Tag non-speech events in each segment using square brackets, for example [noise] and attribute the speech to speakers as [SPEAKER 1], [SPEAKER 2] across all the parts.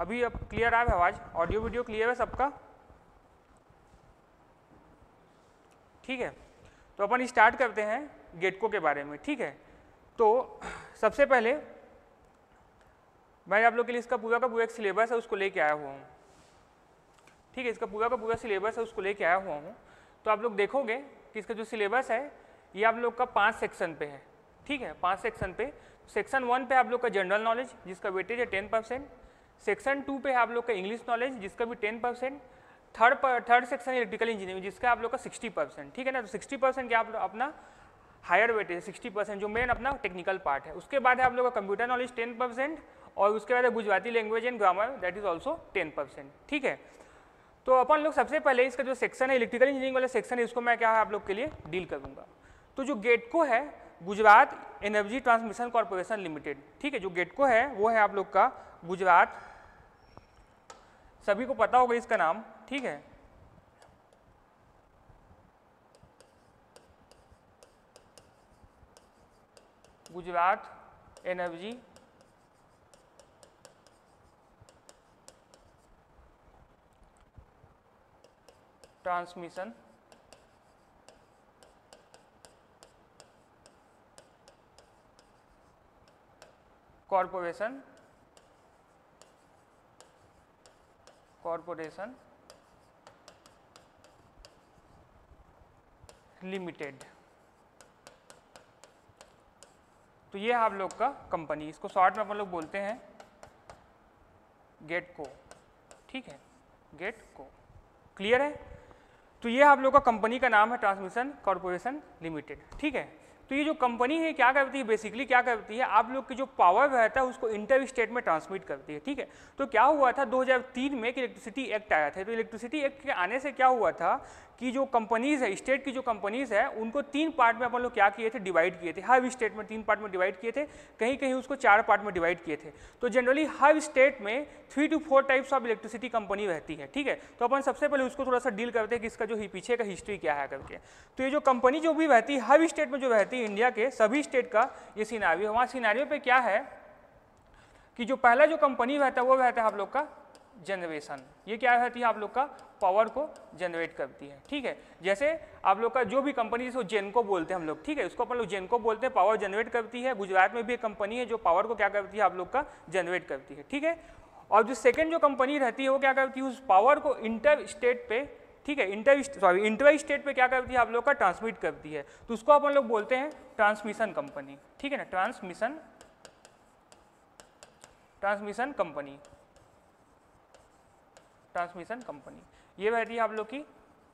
[SPEAKER 1] अभी अब क्लियर आए आवाज़ ऑडियो वीडियो क्लियर है सबका ठीक है तो अपन स्टार्ट करते हैं गेटको के बारे में ठीक है तो सबसे पहले मैं आप लोग के लिए इसका पूरा का पूरा एक सिलेबस है उसको लेके आया हुआ हूँ ठीक है इसका पूरा का पूरा सिलेबस है उसको लेके आया हुआ हूँ तो आप लोग देखोगे कि इसका जो सिलेबस है ये आप लोग का पाँच सेक्शन पे है ठीक है पाँच सेक्शन पे सेक्शन वन पे आप लोग का जनरल नॉलेज जिसका वेटेज है टेन परसेंट सेक्शन टू पे है आप लोग का इंग्लिश नॉलेज जिसका भी टेन परसेंट थर्ड पर थर्ड सेक्शन इलेक्ट्रिकल इंजीनियरिंग जिसका आप लोग का सिक्सटी परसेंट ठीक है ना तो सिक्सटी परसेंट क्या आप अपना हायर वेटेज सिक्सटी परसेंट जो मेन अपना टेक्निकल पार्ट है उसके बाद है आप लोग का कंप्यूटर नॉलेज टेन परसेंट और उसके बाद Gujarati language and grammar that is also ten percent ठीक है तो अपन लोग सबसे पहले इसका जो सेक्शन है इलेक्ट्रिकल इंजीनियरिंग वाला सेक्शन है इसको मैं क्या है आप लोग के लिए डील करूंगा तो जो गेटको है Gujarat Energy Transmission Corporation Limited ठीक है जो गेटको है वो है आप लोग का गुजरात सभी को पता होगा इसका नाम ठीक है Gujarat Energy Transmission Corporation Corporation Limited तो ये है आप लोग का कंपनी इसको शॉर्ट में अपन लोग बोलते हैं गेट को ठीक है गेट को क्लियर है तो ये आप लोग का कंपनी का नाम है ट्रांसमिशन कॉरपोरेशन लिमिटेड ठीक है तो ये जो कंपनी है क्या करती है बेसिकली क्या करती है आप लोग की जो पावर रहता है उसको इंटर स्टेट में ट्रांसमिट करती है ठीक है तो क्या हुआ था 2003 में एक इलेक्ट्रिसिटी एक्ट आया था तो इलेक्ट्रिसिटी एक्ट के आने से क्या हुआ था कि जो कंपनीज है स्टेट की जो कंपनीज है उनको तीन पार्ट में अपन लोग क्या किए थे डिवाइड किए थे हर स्टेट में तीन पार्ट में डिवाइड किए थे कहीं कहीं उसको चार पार्ट में डिवाइड किए थे तो जनरली हर स्टेट में three two four types of electricity company रहती है ठीक है तो अपन सबसे पहले उसको थोड़ा सा डील करते हैं कि इसका जो पीछे का हिस्ट्री क्या है करके तो ये जो कंपनी जो भी रहती है हर स्टेट में जो रहती है इंडिया के सभी स्टेट का ये सीनारियो वहाँ सीनारियो पर क्या है कि जो पहला जो कंपनी रहता है वो रहता है आप लोग का जनरेशन ये क्या रहती है आप लोग का पावर को जनरेट करती है ठीक है जैसे आप लोग का जो भी कंपनी जिसको जेनको बोलते हैं हम लोग ठीक है उसको अपन लोग जेनको बोलते हैं पावर जनरेट करती है गुजरात में भी एक कंपनी है जो पावर को क्या करती है आप लोग का जनरेट करती है ठीक है और जो सेकेंड जो कंपनी रहती है वो क्या करती है उस पावर को इंटर स्टेट पे ठीक है इंटर सॉरी इंटर स्टेट पे क्या करती है आप लोग का ट्रांसमिट करती है तो उसको अपन लोग बोलते हैं ट्रांसमिशन कंपनी ठीक है ना transmission transmission company transmission company ये बहती है आप लोग की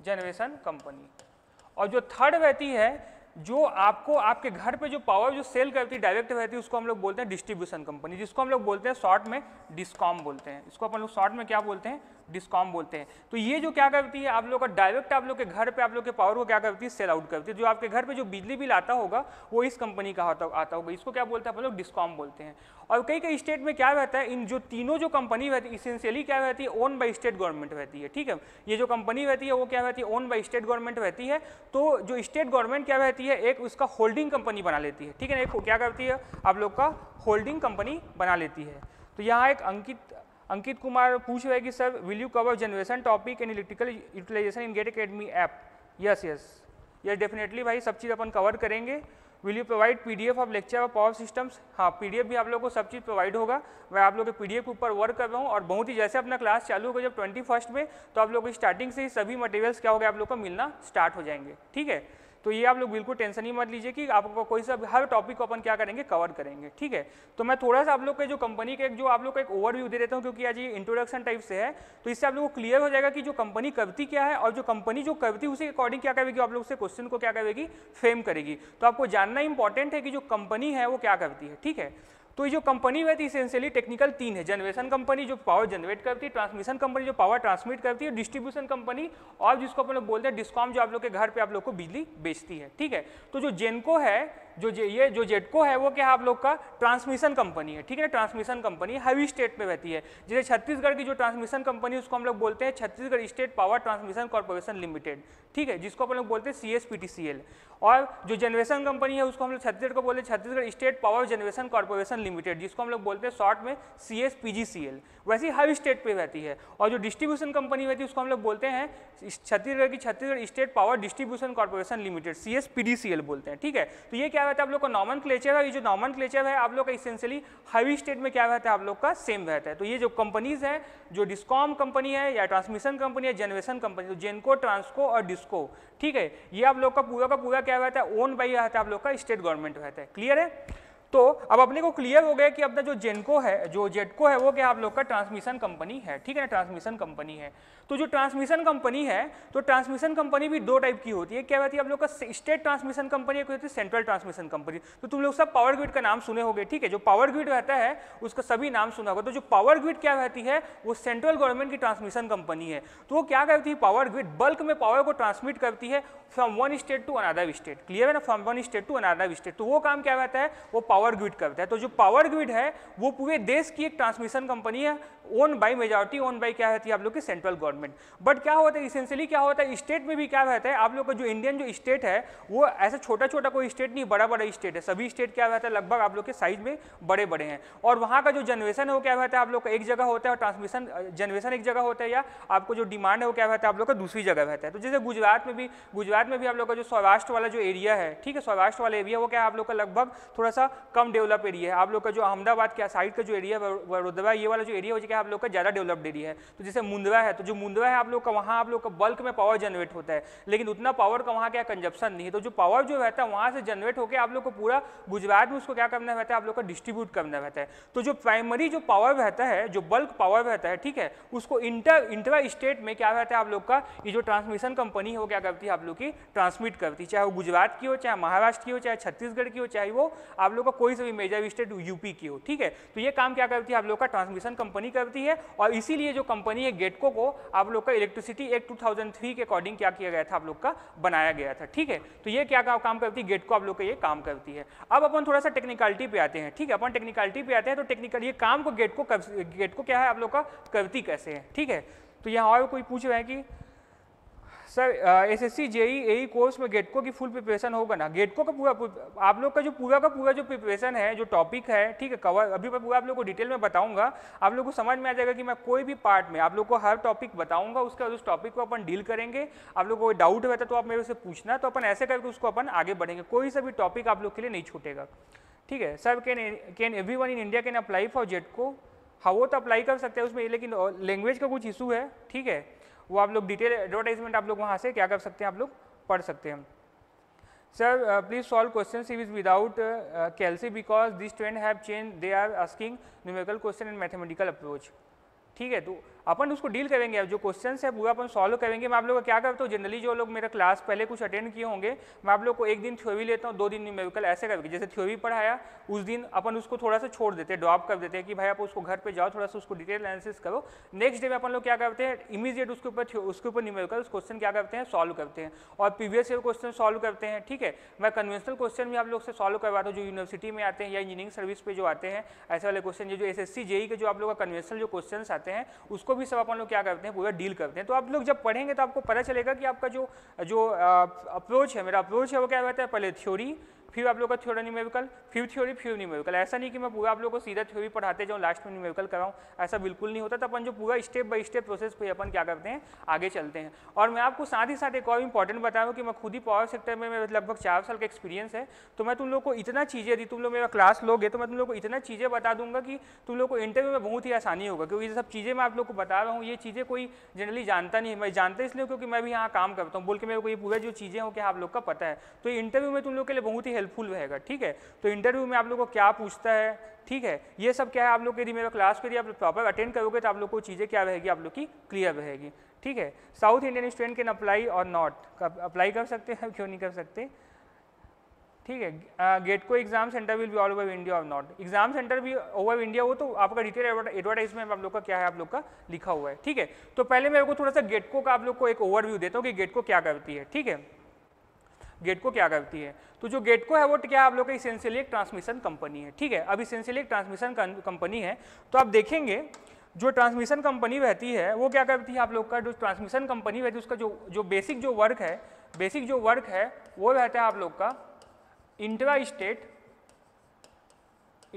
[SPEAKER 1] जनरेशन कंपनी और जो थर्ड बहती है जो आपको आपके घर पे जो पावर जो सेल करती है डायरेक्ट रहती है उसको हम लोग बोलते हैं डिस्ट्रीब्यूशन कंपनी जिसको हम लोग बोलते हैं शॉर्ट में डिस्कॉम बोलते हैं इसको अपन लोग शॉर्ट में क्या बोलते हैं डिस्कॉम बोलते हैं तो ये जो क्या करती है आप लोग का डायरेक्ट आप लोग के घर पे आप लोग के पावर को क्या करती है सेल आउट करती है जो आपके घर पे जो बिजली बिल आता होगा वो इस कंपनी का होता आता होगा इसको क्या बोलते हैं आप लोग डिस्कॉम बोलते हैं और कई कई स्टेट में क्या रहता है इन जो तीनों जो कंपनी रहती है इसेंशियली क्या रहती है ओन बाई स्टेट गवर्नमेंट रहती है ठीक है ये जो कंपनी रहती है वो क्या रहती है ओन बाई स्टेट गवर्नमेंट रहती है तो जो स्टेट गवर्नमेंट क्या रहती है एक उसका होल्डिंग कंपनी बना लेती है ठीक है ना एक क्या करती है आप लोग का होल्डिंग कंपनी बना लेती है तो यहाँ एक अंकित अंकित कुमार पूछ रहे कि sir will you cover generation topic and electrical utilization in GATE academy app yes yes yes definitely भाई सब चीज़ अपन कवर करेंगे will you provide P D F of lecture of power systems हाँ पी डी एफ भी आप लोग को सब चीज़ प्रोवाइड होगा मैं आप लोग के पी एफ के ऊपर वर्क कर रहा हूँ और बहुत ही जैसे अपना क्लास चालू होगा जब ट्वेंटी फर्स्ट में तो आप लोग की स्टार्टिंग से ही सभी मटेरियल्स क्या हो गया आप लोग को मिलना स्टार्ट हो जाएंगे ठीक है तो ये आप लोग बिल्कुल टेंशन ही मत लीजिए कि आपको कोई सा हर टॉपिक को अपन क्या करेंगे कवर करेंगे ठीक है तो मैं थोड़ा सा आप लोग के जो कंपनी का एक जो आप लोग का एक ओवरव्यू दे देता हूँ क्योंकि आज ये इंट्रोडक्शन टाइप से है तो इससे आप लोग को क्लियर हो जाएगा कि जो कंपनी करती क्या है और जो कंपनी जो करती उसी अकॉर्डिंग क्या करेगी आप लोग से क्वेश्चन को क्या करेगी फ्रेम करेगी तो आपको जानना इंपॉर्टेंट है कि जो कंपनी है वो क्या करती है ठीक है तो ये जो कंपनी हुआ थी इसेंशियली टेक्निकल तीन है जनरेशन कंपनी जो पावर जनरेट करती है ट्रांसमिशन कंपनी जो पावर ट्रांसमिट करती है डिस्ट्रीब्यूशन कंपनी और जिसको अपन लोग बोलते हैं डिस्कॉम जो आप लोग के घर पे आप लोग को बिजली बेचती है ठीक है तो जो जेनको है जो जे ये जो जेटको है वो क्या आप लोग का ट्रांसमिशन कंपनी है ठीक है ट्रांसमिशन कंपनी हैवी स्टेट में बहती है जैसे छत्तीसगढ़ की जो ट्रांसमिशन कंपनी उसको हम लोग बोलते हैं Chhattisgarh State power Transmission Corporation Limited ठीक है जिसको हम लोग बोलते हैं सी और जो जनरेशन कंपनी है उसको हम लोग छत्तीसगढ़ को बोलते हैं Chhattisgarh State Power Generation Corporation Limited जिसको हम लोग बोलते हैं शॉर्ट में सी वैसे ही जी हर स्टेट पर रहती है और जो डिस्ट्रीब्यूशन कंपनी रहती है उसको हम लोग बोलते हैं छत्तीसगढ़ की Chhattisgarh State Power Distribution Corporation Limited C S बोलते हैं ठीक है तो ये क्या रहता है आप लोग का नॉमन क्लेचर है ये जो नॉमन क्लेचर है आप लोग का इसेंशियली हाईवी स्टेट में क्या रहता है आप लोग का सेम रहता है तो ये जो कंपनीज है जो डिस्कॉम कंपनी है या ट्रांसमिशन कंपनी है जनरेशन कंपनी तो जेनको ट्रांसको और डिस्को ठीक है ये आप लोग का पूरा का पूरा क्या रहता है ओन बाई रहता है आप लोग का स्टेट गवर्नमेंट रहता है क्लियर है तो अब अपने को क्लियर हो गया कि अपना जो जेनको है जो जेटको है वो क्या आप लोग का ट्रांसमिशन कंपनी है ठीक है ना ट्रांसमिशन कंपनी है तो जो ट्रांसमिशन कंपनी है तो ट्रांसमिशन कंपनी भी दो टाइप की होती है क्या होती है आप लोग का स्टेट ट्रांसमिशन कंपनी होती है सेंट्रल ट्रांसमिशन कंपनी तो तुम लोग सब पावर ग्रिड का नाम सुने हो ठीक है जो पावर ग्रिड रहता है उसका सभी नाम सुना होगा तो जो पावर ग्रिड क्या रहती है वो सेंट्रल गवर्नमेंट की ट्रांसमिशन कंपनी है तो वो क्या करती है पावर ग्रिड बल्क में पावर को ट्रांसमिट करती है from one state to another state clear है ना from one state to another state तो वो काम क्या रहता है वो पावर पावर ग्रिड करता है तो जो पावर ग्रिड है वो पूरे देश की एक ट्रांसमिशन कंपनी है own by majority own by क्या रहती है आप लोग की सेंट्रल गवर्नमेंट बट क्या होता है इसेंशियली क्या होता है स्टेट में भी क्या रहता है आप लोग का जो इंडियन जो स्टेट है वो ऐसा छोटा छोटा कोई स्टेट नहीं बड़ा बड़ा स्टेट है सभी स्टेट क्या रहता है लगभग आप लोग के साइज में बड़े बड़े हैं और वहाँ का जो जनरेशन है वो क्या रहता है आप लोग का एक जगह होता है और ट्रांसमिशन जनरेशन एक जगह होता है या आपको जो डिमांड है वो क्या रहता है आप लोग का दूसरी जगह रहता है तो जैसे गुजरात में भी गुजरात में भी आप लोग का जो सौराष्ट्र वाला जो एरिया है ठीक है सौराष्ट्र वाला एरिया वो क्या आप लोग का लगभग थोड़ा सा कम डेवलप एरिया है आप लोग का जो अहमदाबाद के साइड का जो एरिया है ये वाला जो एरिया हो है आप लोग का ज़्यादा डेवलप्ड एरिया है तो जैसे मुंदवा है तो जो मुंदवा है आप लोग का वहाँ आप लोग का बल्क में पावर जनरेट होता है लेकिन उतना पावर का वहाँ क्या कंजप्शन नहीं है तो जो पावर जो रहता है वहाँ से जनरेट होकर आप लोग को पूरा गुजरात में उसको क्या करना रहता है आप लोग का डिस्ट्रीब्यूट करना रहता है तो जो प्राइमरी जो पावर रहता है जो बल्क पावर रहता है ठीक है उसको इंटर इंटर स्टेट में क्या रहता है आप लोग का ये जो ट्रांसमिशन कंपनी है वो क्या करती है आप लोग की ट्रांसमिट करती है चाहे वो गुजरात की हो चाहे महाराष्ट्र की हो चाहे छत्तीसगढ़ की हो चाहे वो आप लोग का कोई से भी मेजर स्टेट यूपी की हो ठीक है तो ये काम क्या करती है आप लोग का ट्रांसमिशन कंपनी करती है और इसीलिए जो कंपनी है गेटको को आप लोग का इलेक्ट्रिसिटी एक्ट 2003 के अकॉर्डिंग क्या किया गया था आप लोग का बनाया गया था ठीक है तो ये क्या काम करती है गेटको आप लोग का ये काम करती है अब अपन थोड़ा सा टेक्निकलिटी पे आते हैं ठीक है अपन टेक्निकलिटी पे आते हैं तो टेक्निकल ये काम को गेट को क्या है आप लोग का करती कैसे है ठीक है तो यहाँ और कोई पूछ रहे हैं कि sir S S C JE A course में गेटको की फुल प्रिपरेशन होगा ना गेटको का पूरा आप लोग का जो पूरा का पूरा जो प्रिपरेशन है जो टॉपिक है ठीक है कवर अभी मैं पूरा आप लोग को डिटेल में बताऊंगा आप लोग को समझ में आ जाएगा कि मैं कोई भी पार्ट में आप लोग को हर टॉपिक बताऊंगा उसके बाद उस टॉपिक को अपन डील करेंगे आप लोग को डाउट रहता तो आप मेरे से पूछना तो अपन ऐसे करके उसको अपन आगे बढ़ेंगे कोई सा भी टॉपिक आप लोग के लिए नहीं छूटेगा ठीक है sir can can everyone in India can apply for GETCO हाँ वो तो अप्लाई कर सकते हैं उसमें लेकिन लैंग्वेज का कुछ इशू है ठीक है वो आप लोग डिटेल एडवर्टाइजमेंट आप लोग वहाँ से क्या कर सकते हैं आप लोग पढ़ सकते हैं sir please solve question see wise without calci because this trend have change they are asking numerical question and mathematical approach ठीक है तो अपन उसको डील करेंगे अब जो क्वेश्चन है वो अपन सॉल्व करेंगे मैं आप लोगों को क्या करता हूँ जनरली जो लोग मेरा क्लास पहले कुछ अटेंड किए होंगे मैं आप लोग को एक दिन थ्योरी लेता हूँ दो दिन न्यूमेरिकल ऐसे करके जैसे थ्योरी पढ़ाया उस दिन अपन उसको थोड़ा सा छोड़ देते हैं ड्रॉप कर देते हैं कि भाई आप उसको घर पर जाओ थोड़ा सा उसको डिटेल एनालिसिस करो नेक्स्ट डे में अपन लोग क्या करते हैं इमीजिएट उसके ऊपर उसके ऊपर न्यूमेरिकल क्वेश्चन क्या करते हैं सॉल्व करते हैं और प्रीवियस ईयर क्वेश्चन सॉल्व करते हैं ठीक है मैं कन्वेंशनल क्वेश्चन भी आप लोग से सॉल्व करवाता हूँ जो यूनिवर्सिटी में आते हैं या इंजीनियरिंग सर्विस पर जो आते हैं ऐसे वाले क्वेश्चन जो एस एस सी जेई के जो आप लोग का कन्वेंशनल जो क्वेश्चन आते हैं उसको इसको भी सब अपन लोग क्या करते हैं पूरा डील करते हैं तो आप लोग जब पढ़ेंगे तो आपको पता चलेगा कि आपका जो जो अप्रोच है मेरा अप्रोच है वो क्या रहता है पहले थ्योरी फ्यू आप लोग का theory numerical few theory few numerical ऐसा नहीं कि मैं पूरा आप लोग को सीधा थ्योरी पढ़ाते जाऊँ लास्ट में न्यूमेरिकल कराऊँ ऐसा बिल्कुल नहीं होता तो अपन जो पूरा स्टेप बाई स्टेप प्रोसेस पे अपन क्या करते हैं आगे चलते हैं और मैं आपको साथ ही साथ एक और इंपॉर्टेंट बता कि मैं खुद ही पावर सेक्टर में मेरे लगभग चार साल का एक्सपीरियंस है तो मैं तुम लोग को इतना चीज़ें दी तुम लोग मेरा क्लास लोगे तो मैं तुम लोग को इतना चीज़ें बता दूंगा कि तुम लोग को इंटरव्यू में बहुत ही आसानी होगा क्योंकि ये सब चीज़ें मैं आप लोग को बता रहा हूँ ये चीज़ें कोई जनरली जानता नहीं मैं जानता इसलिए क्योंकि मैं भी यहाँ काम करता हूँ बोल के मेरे को ये पूरा जो चीज़ें हो क्या आप लोग का पता है तो ये इंटरव्यू में तुम लोग के लिए बहुत ही हेल्पफुल रहेगा ठीक है तो इंटरव्यू में आप लोग को क्या पूछता है ठीक है ये सब क्या है आप लोग यदि मेरा क्लास करिए आप प्रॉपर अटेंड करोगे तो आप लोग को चीज़ें क्या रहेगी आप लोग की क्लियर रहेगी ठीक है south Indian student can apply और नॉट अप्लाई कर सकते हैं [laughs] क्यों नहीं कर सकते ठीक है गेट को exam centre will be all over India और नॉट एग्जाम सेंटर भी ओवर इंडिया हो तो आपका डिटेल एडवर्टाइजमेंट आप लोग का क्या है आप लोग का लिखा हुआ है ठीक है तो पहले मैं आपको थोड़ा सा गेटको का आप लोग को एक ओवरव्यू देता हूँ कि गेटको क्या करती है ठीक है गेटको क्या करती है तो जो गेटको है वो क्या आप लोग का इसेंशियली एक ट्रांसमिशन कंपनी है ठीक है अब इसेंशियली एक ट्रांसमिशन कंपनी है तो आप देखेंगे जो ट्रांसमिशन कंपनी रहती है वो क्या करती है आप लोग का जो ट्रांसमिशन कंपनी रहती है उसका जो जो बेसिक जो वर्क है बेसिक जो वर्क है वो रहता है आप लोग का intra state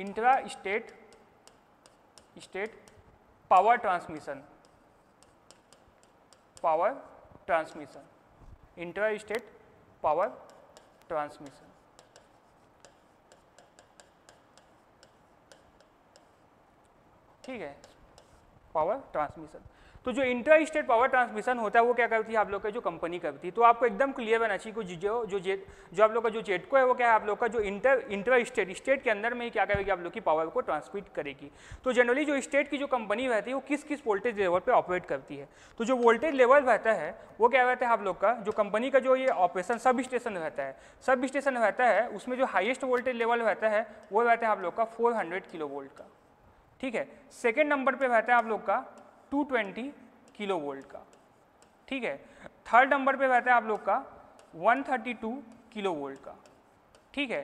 [SPEAKER 1] intra state state power transmission power transmission intra state power transmission. ठीक है पावर ट्रांसमिशन तो जो इंटर स्टेट पावर ट्रांसमिशन होता है वो क्या करती है आप लोग का जो कंपनी करती है तो आपको एकदम क्लियर बना चाहिए कि जो जो जेट जो आप लोग का जो जेटको है वो क्या है आप लोग का जो इंटर इंटर स्टेट स्टेट के अंदर में ही क्या करेगी आप लोग की पावर को ट्रांसमिट करेगी तो जनरली जो स्टेट की जो कंपनी रहती है वो किस किस वोल्टेज लेवल पर ऑपरेट करती है तो जो वोल्टेज लेवल रहता है वो क्या रहता है आप लोग का जो कंपनी का जो ये ऑपरेशन सब स्टेशन रहता है सब स्टेशन रहता है उसमें जो हाइएस्ट वोल्टेज लेवल रहता है वो रहता है आप लोग का फोर किलो वोल्ट का ठीक है सेकेंड नंबर पर रहता है आप लोग का 220 किलो वोल्ट का ठीक है थर्ड नंबर पे रहता है आप लोग का 132 किलो वोल्ट का ठीक है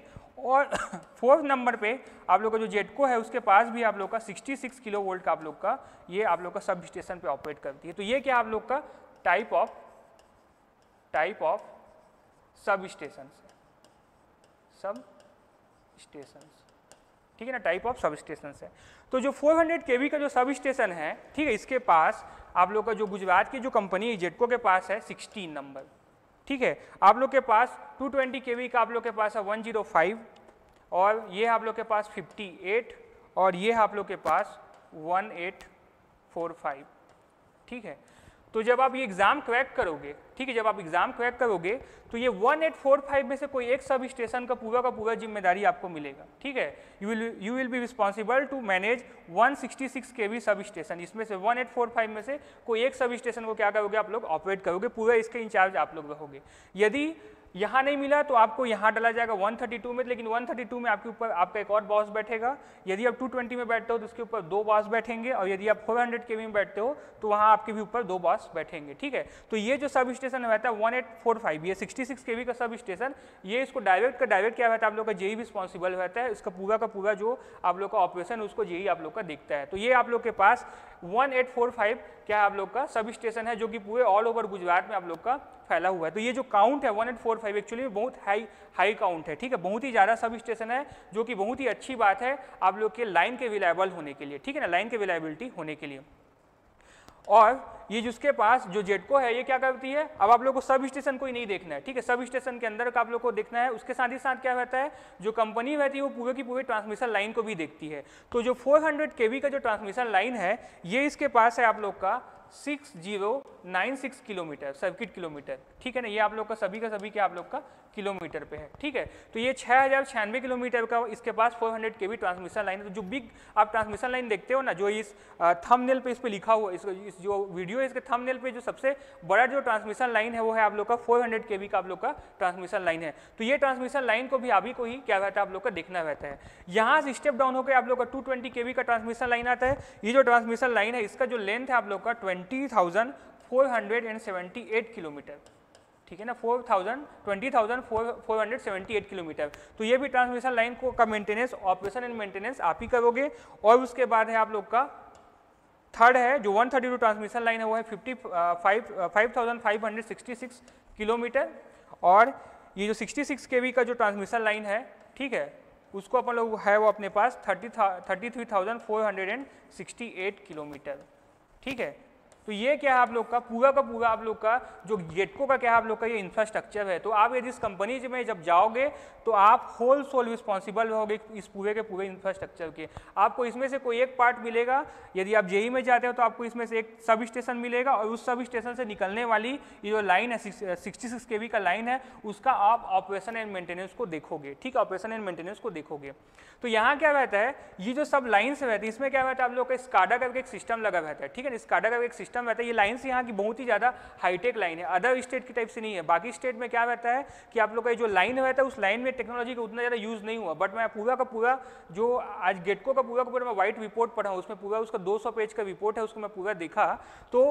[SPEAKER 1] और [coughs] फोर्थ नंबर पे आप लोग का जो जेटको है उसके पास भी आप लोग का 66 किलो वोल्ट का आप लोग का ये आप लोग का सब स्टेशन पे ऑपरेट करती है तो ये क्या आप लोग का type of type of substation substation ठीक है ना टाइप ऑफ सब स्टेशन है तो जो 400 केवी का जो सब स्टेशन है ठीक है इसके पास आप लोग का जो गुजरात की जो कंपनी जेटको के पास है 16 नंबर ठीक है आप लोग के पास 220 ट्वेंटी का आप लोग के पास है 105 और ये आप लोग के पास 58 और ये आप लोग के पास 1845 ठीक है तो जब आप ये एग्ज़ाम क्रैक करोगे ठीक है जब आप एग्ज़ाम क्रैक करोगे तो ये 1845 में से कोई एक सब स्टेशन का पूरा का पूरा जिम्मेदारी आपको मिलेगा ठीक है you will you will be responsible to manage 166 V substation इसमें से 1845 में से कोई एक सब स्टेशन को क्या करोगे आप लोग ऑपरेट करोगे पूरा इसके इंचार्ज आप लोग रहोगे यदि यहाँ नहीं मिला तो आपको यहाँ डाला जाएगा 132 में लेकिन 132 में आपके ऊपर आपका एक और बॉस बैठेगा यदि आप 220 में बैठते हो तो उसके ऊपर दो बॉस बैठेंगे और यदि आप 400 हंड्रेड के में बैठते हो तो वहाँ आपके भी ऊपर दो बॉस बैठेंगे ठीक है तो ये जो सब स्टेशन रहता है वन एट फोर फाइव ये सिक्सटी सिक्स के का सब स्टेशन ये इसको डायरेक्ट का डायरेक्ट क्या रहता है आप लोग का जेई रिस्पॉन्सिबल e e रहता है इसका पूरा का पूरा जो आप लोग का ऑपरेशन उसको जेई e आप लोग का देखता है तो ये आप लोग के पास वन क्या आप लोग का सब स्टेशन है जो कि पूरे ऑल ओवर गुजरात में आप लोग का फैला हुआ है तो ये जो काउंट है one eight four five actually बहुत हाई हाई काउंट है ठीक है बहुत ही ज़्यादा सब स्टेशन है जो कि बहुत ही अच्छी बात है आप लोग के लाइन के विलायबल होने के लिए ठीक है ना लाइन के विलायबिलिटी होने के लिए और ये जिसके पास जो जेटको है ये क्या करती है अब आप लोग को सब स्टेशन को ही नहीं देखना है ठीक है सब स्टेशन के अंदर आप लोग को देखना है उसके साथ ही साथ क्या रहता है जो कंपनी रहती है वो पूरे की पूरी ट्रांसमिशन लाइन को भी देखती है तो जो फोर हंड्रेड का जो ट्रांसमिशन लाइन है ये इसके पास है आप लोग का six zero nine six kilometre circuit kilometre ठीक है ना ये आप लोग का सभी का सभी के आप लोग का किलोमीटर पे है ठीक है तो ये छः हज़ार छियानवे किलोमीटर का इसके पास 400 hundred K V transmission line है तो जो बिग आप ट्रांसमिशन लाइन देखते हो ना जो इस थंबनेल पे इस पर लिखा हुआ इस, इस जो वीडियो वीडियो इसके थंबनेल पे जो सबसे बड़ा जो ट्रांसमिशन लाइन है वो है आप लोग का 400 हंड्रेड का आप लोग का ट्रांसमिशन लाइन है तो ये ट्रांसमिशन लाइन को भी अभी को ही क्या रहता है आप लोग का देखना रहता है यहाँ से स्टेप डाउन होकर आप लोग का टू ट्वेंटी का ट्रांसमिशन लाइन आता है ये जो ट्रांसमिशन लाइन है इसका जो लेंथ है आप लोग का ट्वेंटी किलोमीटर ठीक है ना four thousand twenty thousand four four hundred seventy eight kilometre तो ये भी ट्रांसमिशन लाइन को का मेंटेनेंस ऑपरेशन एंड मेंटेनेंस आप ही करोगे और उसके बाद है आप लोग का थर्ड है जो 132 ट्रांसमिशन लाइन है वो है फिफ्टी फाइव किलोमीटर और ये जो 66 सिक्स के वी का जो ट्रांसमिशन लाइन है ठीक है उसको अपन लोग है वो अपने पास thirty thirty three thousand four hundred and sixty eight kilometre ठीक है तो ये क्या है आप लोग का पूरा का पूरा आप लोग का जो गेटको का क्या है आप लोग का ये इंफ्रास्ट्रक्चर है तो आप यदि इस कंपनी में जब जाओगे तो आप होल सोल रिस्पॉन्सिबल रहोगे इस पूरे के पूरे इंफ्रास्ट्रक्चर के आपको इसमें से कोई एक पार्ट मिलेगा यदि आप जेई में जाते हो तो आपको इसमें से एक सब स्टेशन मिलेगा और उस सब स्टेशन से निकलने वाली ये जो लाइन है सिक्सटी सिक्स के का लाइन है उसका आप ऑपरेशन एंड मेंटेनेंस को देखोगे ठीक है ऑपरेशन एंड मेंटेनेंस को देखोगे तो यहाँ क्या रहता है ये जो सब लाइन्स रहती है इसमें क्या रहता है आप लोग का स्काडा करके एक सिस्टम लगा रहता है ठीक है स्काडा करके एक सिस्टम सिस्टम रहता है ये लाइन्स यहाँ की बहुत ही ज़्यादा हाईटेक लाइन है अदर स्टेट की टाइप से नहीं है बाकी स्टेट में क्या रहता है कि आप लोग का जो लाइन रहता है उस लाइन में टेक्नोलॉजी का उतना ज़्यादा यूज़ नहीं हुआ बट मैं पूरा का पूरा जो आज गेटको का पूरा का पूरा मैं व्हाइट रिपोर्ट पढ़ा हूँ उसमें पूरा उसका दो पेज का रिपोर्ट है उसको मैं पूरा देखा तो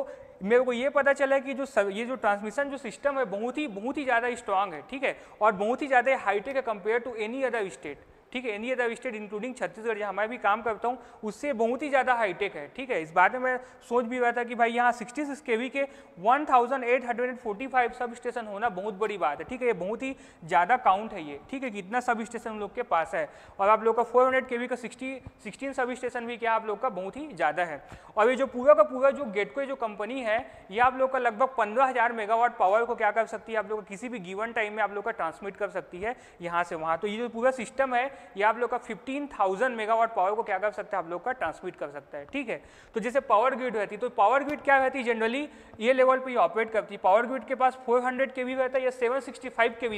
[SPEAKER 1] मेरे को ये पता चला कि जो सर, ये जो ट्रांसमिशन जो सिस्टम है बहुत ही बहुत ही ज़्यादा स्ट्रांग है ठीक है और बहुत ही ज़्यादा हाईटेक है compare to any other state ठीक है any other state including Chhattisgarh जहाँ मैं भी काम करता हूँ उससे बहुत ही ज़्यादा हाईटेक है ठीक है इस बारे में मैं सोच भी रहा था कि भाई यहाँ सिक्सटी सिक्स के वी के one thousand eight hundred and forty five substation होना बहुत बड़ी बात है ठीक है ये बहुत ही ज़्यादा काउंट है ये ठीक है कितना सब स्टेशन हम लोग के पास है और आप लोग का फोर हंड्रेड के वी का सिक्सटी सिक्सटीन सब स्टेशन भी क्या आप लोग का बहुत ही ज़्यादा है और ये जो पूरा का पूरा जो गेटवे जो कंपनी है ये आप लोग का लगभग पंद्रह हज़ार मेगावाट पावर को क्या कर सकती है आप लोग किसी भी गिवन टाइम में आप लोग का ट्रांसमिट कर सकती है यहाँ से वहाँ तो ये जो पूरा सिस्टम है ये आप लोग का 15,000 मेगावाट पावर को क्या कर सकता है आप लोग का ट्रांसमिट कर सकता है ठीक है तो जैसे पावर ग्रिड रहती है तो पावर ग्रिड क्या रहती है जनरली ये लेवल पे ये ऑपरेट करती है पावर ग्रिड के पास 400 हंड्रेड के रहता है या सेवन सिक्सटी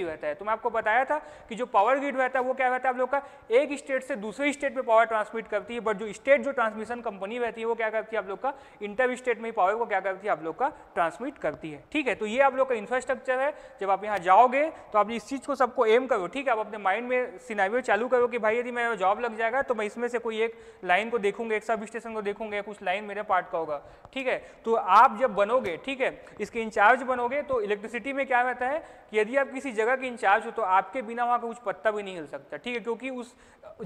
[SPEAKER 1] रहता है तो मैं आपको बताया था कि जो पावर ग्रिड रहता है वो क्या रहता है आप लोग का एक स्टेट से दूसरे स्टेट में पावर ट्रांसमिट करती है बट जो स्टेट जो ट्रांसमिशन कंपनी रहती है वो क्या करती है आप लोग का इंटर स्टेट में ही पावर को क्या करती है आप लोग का ट्रांसमिट करती है ठीक है तो ये आप लोग का इंफ्रास्ट्रक्चर है जब आप यहाँ जाओगे तो आप इस चीज़ को सबको एम करो ठीक है आप अपने माइंड में सिनावियो चालू करो कि भाई यदि मेरा जॉब लग जाएगा तो मैं इसमें से कोई एक लाइन को देखूंगा एक सब स्टेशन को देखूंगा कुछ लाइन मेरे पार्ट का होगा ठीक है तो आप जब बनोगे ठीक है इसके इंचार्ज बनोगे तो इलेक्ट्रिसिटी में क्या रहता है कि यदि आप किसी जगह के इंचार्ज हो तो आपके बिना वहाँ का कुछ पत्ता भी नहीं हिल सकता ठीक है क्योंकि उस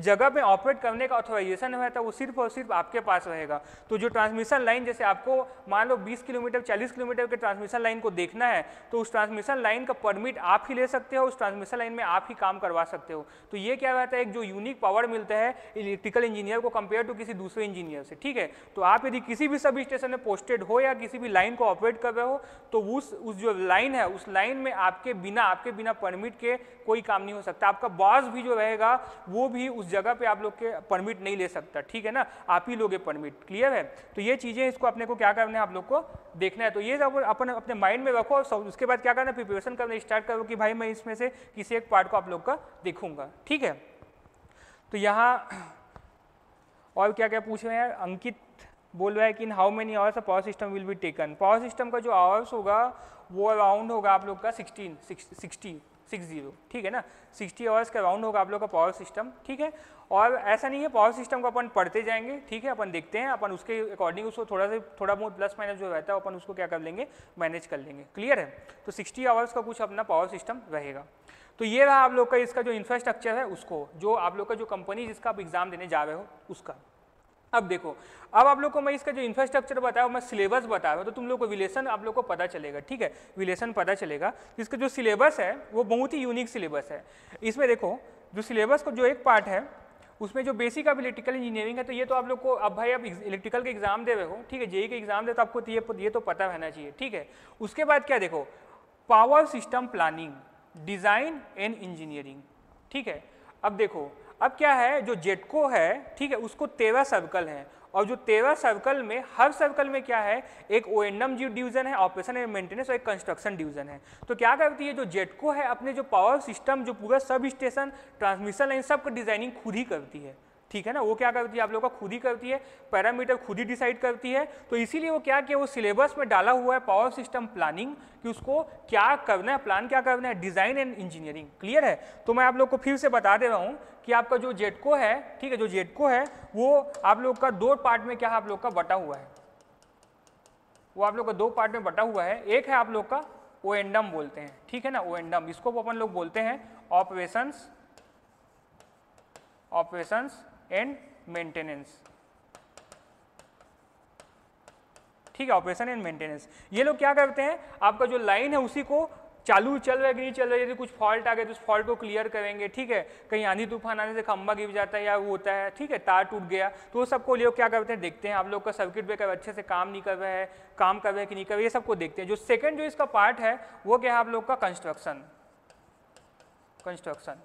[SPEAKER 1] जगह में ऑपरेट करने का ऑथोराइजेशन रहता है वो सिर्फ और सिर्फ आपके पास रहेगा तो जो ट्रांसमिशन लाइन जैसे आपको मान लो बीस किलोमीटर चालीस किलोमीटर के ट्रांसमिशन लाइन को देखना है तो उस ट्रांसमिशन लाइन का परमिट आप ही ले सकते हो उस ट्रांसमिशन लाइन में आप ही काम करवा सकते हो तो ये क्या रहता है लगता है एक जो यूनिक पावर मिलता है इलेक्ट्रिकल इंजीनियर को कंपेयर टू किसी दूसरे इंजीनियर से ठीक है तो आप यदि किसी भी सब स्टेशन में पोस्टेड हो या किसी भी लाइन को ऑपरेट कर रहे हो तो उस उस जो लाइन है उस लाइन में आपके बिना आपके बिना परमिट के कोई काम नहीं हो सकता आपका बॉस भी जो रहेगा वो भी उस जगह पर आप लोग के परमिट नहीं ले सकता ठीक है ना आप ही लोगे परमिट क्लियर है तो ये चीज़ें इसको अपने को क्या करना है आप लोग को देखना है तो ये अपने अपने माइंड में रखो और उसके बाद क्या करना प्रिपरेशन करना स्टार्ट करो कि भाई मैं इसमें से किसी एक पार्ट को आप लोग का देखूंगा ठीक है तो यहाँ और क्या क्या पूछ रहे हैं अंकित बोल रहा है कि in how many hours power system will be taken power system का जो आवर्स होगा वो अराउंड होगा आप लोग का सिक्सटीन सिक्सटी सिक्स जीरो ठीक है ना सिक्सटी आवर्स का राउंड होगा आप लोग का पावर सिस्टम ठीक है और ऐसा नहीं है पावर सिस्टम को अपन पढ़ते जाएंगे ठीक है अपन देखते हैं अपन उसके अकॉर्डिंग उसको थोड़ा सा थोड़ा बहुत प्लस माइनस जो रहता है अपन उसको क्या कर लेंगे मैनेज कर लेंगे क्लियर है तो सिक्सटी आवर्स का कुछ अपना पावर सिस्टम रहेगा तो ये रहा आप लोग का इसका जो इंफ्रास्ट्रक्चर है उसको जो आप लोग का जो कंपनी जिसका आप एग्ज़ाम देने जा रहे हो उसका अब देखो अब आप लोग को मैं इसका जो इंफ्रास्ट्रक्चर बताया मैं सिलेबस बता रहा हूँ तो तुम लोग को विलेशन आप लोग को पता चलेगा ठीक है विलेशन पता चलेगा इसका जो सिलेबस है वो बहुत ही यूनिक सिलेबस है इसमें देखो जो सिलेबस का जो एक पार्ट है उसमें जो बेसिक अब इलेक्ट्रिकल इंजीनियरिंग है तो ये तो आप लोग को अब भाई आप इलेक्ट्रिकल के एग्जाम दे रहे हो ठीक है जेई के एग्जाम दे तो आपको तो ये ये तो पता रहना चाहिए ठीक है उसके बाद क्या देखो power system planning design and engineering ठीक है अब देखो अब क्या है जो जेटको है ठीक है उसको तेवा सर्कल है और जो तेवा सर्कल में हर सर्कल में क्या है एक ओ एन एम डिवीजन है ऑपरेशन एंड मेंटेनेंस और एक कंस्ट्रक्शन डिवीजन है तो क्या करती है जो जेटको है अपने जो पावर सिस्टम जो पूरा सब स्टेशन ट्रांसमिशन लाइन सब का डिजाइनिंग खुद ही करती है ठीक है ना वो क्या करती है आप लोगों का खुद ही करती है पैरामीटर खुद ही डिसाइड करती है तो इसीलिए वो क्या किया वो सिलेबस में डाला हुआ है पावर सिस्टम प्लानिंग कि उसको क्या करना है प्लान क्या करना है डिज़ाइन एंड इंजीनियरिंग क्लियर है तो मैं आप लोग को फिर से बता दे रहा हूँ कि आपका जो जेटको है ठीक है जो जेटको है वो आप लोग का दो पार्ट में क्या आप लोग का बटा हुआ है वो आप लोग का दो पार्ट में बटा हुआ है एक है आप लोग का ओ एंडम बोलते हैं ठीक है ना ओ एंडम इसको अपन लोग बोलते हैं ऑपरेशंस ऑपरेशंस एंड मेंटेनेंस ठीक है ऑपरेशन एंड मेंटेनेंस ये लोग क्या करते हैं आपका जो लाइन है उसी को चालू चल रहा है कि नहीं चल रहा है यदि कुछ फॉल्ट आ गया तो उस फॉल्ट को क्लियर करेंगे ठीक है कहीं आंधी तूफान आने से खंबा गिर जाता है या वो होता है ठीक है तार टूट गया तो वो सबको लोग क्या करते हैं देखते हैं आप लोग का सर्किट ब्रेकर अच्छे से काम नहीं कर रहा है काम कर रहे हैं कि नहीं कर रहे ये सबको देखते हैं जो सेकेंड जो इसका पार्ट है वो क्या है आप लोग का कंस्ट्रक्शन कंस्ट्रक्शन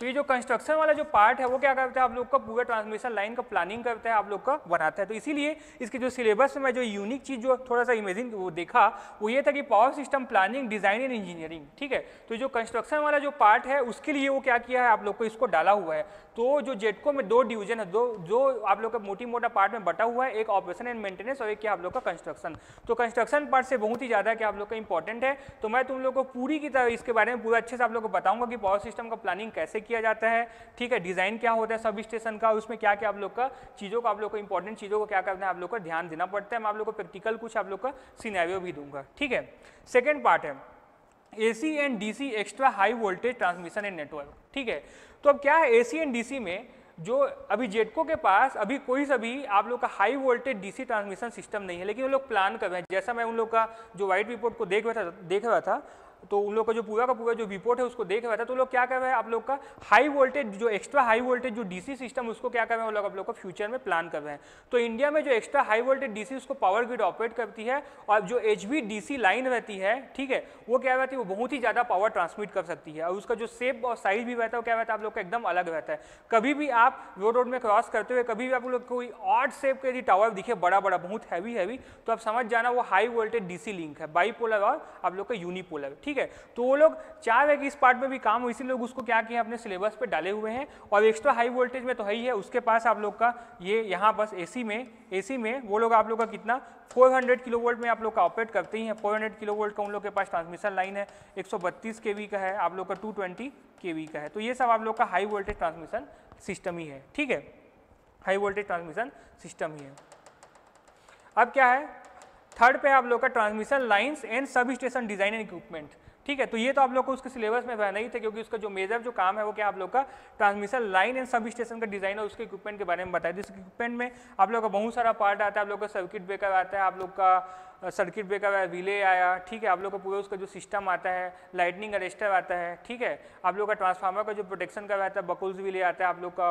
[SPEAKER 1] तो ये जो कंस्ट्रक्शन वाला जो पार्ट है वो क्या करता है आप लोग का पूरा ट्रांसमिशन लाइन का प्लानिंग करता है आप लोग का बनाता है तो इसीलिए इसके जो सिलेबस में जो यूनिक चीज़ जो थोड़ा सा इमेजिन वो देखा वो ये था कि power system planning design and engineering ठीक है तो जो कंस्ट्रक्शन वाला जो पार्ट है उसके लिए वो क्या किया है आप लोग को इसको डाला हुआ है तो जो जेटको में दो डिवीजन है दो जो आप लोग का मोटी मोटा पार्ट में बटा हुआ है एक ऑपरेशन एंड मेंटेनेंस और एक क्या आप लोग का कंस्ट्रक्शन तो कंस्ट्रक्शन पार्ट से बहुत ही ज़्यादा क्या आप लोग का इंपॉर्टेंट है तो मैं तुम लोग को पूरी की तरह इसके बारे में पूरा अच्छे से आप लोग को बताऊंगा कि पावर सिस्टम का प्लानिंग कैसे किया जाता है ठीक है डिज़ाइन क्या होता है सब स्टेशन का उसमें क्या क्या आप लोग का चीज़ों को आप लोग को इंपॉर्टेंट चीज़ों को क्या करना है आप लोग का ध्यान देना पड़ता है मैं आप लोग को प्रैक्टिकल कुछ आप लोग का सीनारियो भी दूंगा ठीक है सेकेंड पार्ट है A C and D C extra high voltage transmission and network ठीक है तो अब क्या है एसी एंड डीसी में जो अभी जेटको के पास अभी कोई सा भी आप लोग का high voltage DC transmission system नहीं है लेकिन वो लोग प्लान कर रहे हैं जैसा मैं उन लोग का जो वाइट रिपोर्ट को देख रहा था देख रहा था तो उन लोग का जो पूरा का पूरा जो रिपोर्ट है उसको देख रहा था तो लोग क्या कर रहे हैं आप लोग का हाई वोल्टेज जो एक्स्ट्रा हाई वोल्टेज जो डीसी सिस्टम उसको क्या कर रहे हैं लोग आप लोग का फ्यूचर में प्लान कर रहे हैं तो इंडिया में जो एक्स्ट्रा हाई वोल्टेज डीसी उसको पावर ग्रिड ऑपरेट करती है और जो एच डीसी लाइन रहती है ठीक है वो क्या रहती है वो बहुत ही ज़्यादा पावर ट्रांसमिट कर सकती है और उसका जो सेप और साइज भी रहता है वो क्या रहता है आप लोग का एकदम अलग रहता है कभी भी आप रोड रोड में क्रॉस करते हुए कभी भी आप लोग कोई ऑड सेप के यदि टावर दिखे बड़ा बड़ा बहुत हैवी हैवी तो आप समझ जाना वो हाई वोल्टेज डीसी लिंक है बाईपोलर और आप लोग का यूनिपोलर ठीक ठीक है तो वो लोग चाह रहे कि इस पार्ट में भी काम हो इसी लोग उसको क्या किया अपने सिलेबस पे डाले हुए हैं और एक्स्ट्रा हाई वोल्टेज में तो है ही है उसके पास आप लोग का ये यहाँ बस एसी में एसी में वो लोग आप लोग का कितना 400 किलो वोल्ट में आप लोग का ऑपरेट करते ही हैं 400 किलो वोल्ट का उन लोग के पास ट्रांसमिशन लाइन है 132 केवी का है आप लोग का के वी का है तो ये सब आप लोग का हाई वोल्टेज ट्रांसमिशन सिस्टम ही है ठीक है हाई वोल्टेज ट्रांसमिशन सिस्टम ही है अब क्या है थर्ड पे आप लोग का transmission lines and substation design and equipment ठीक है तो ये तो आप लोग को उसके सिलेबस में नहीं ही था क्योंकि उसका जो मेजर जो काम है वो क्या आप लोग का transmission line and substation का डिजाइन और उसके इक्विपमेंट के बारे में बताया जिस इक्विपमेंट में आप लोग का बहुत सारा पार्ट आता है आप लोग का सर्किट ब्रेकर आता है आप लोग का सर्किट ब्रेकर आया रिले आया ठीक है आप लोग का पूरा उसका जो सिस्टम आता है लाइटनिंग अरेस्टर आता है ठीक है आप लोग का ट्रांसफार्मर का जो प्रोटेक्शन का रहता है बकुल्स रिले आता है आप लोग का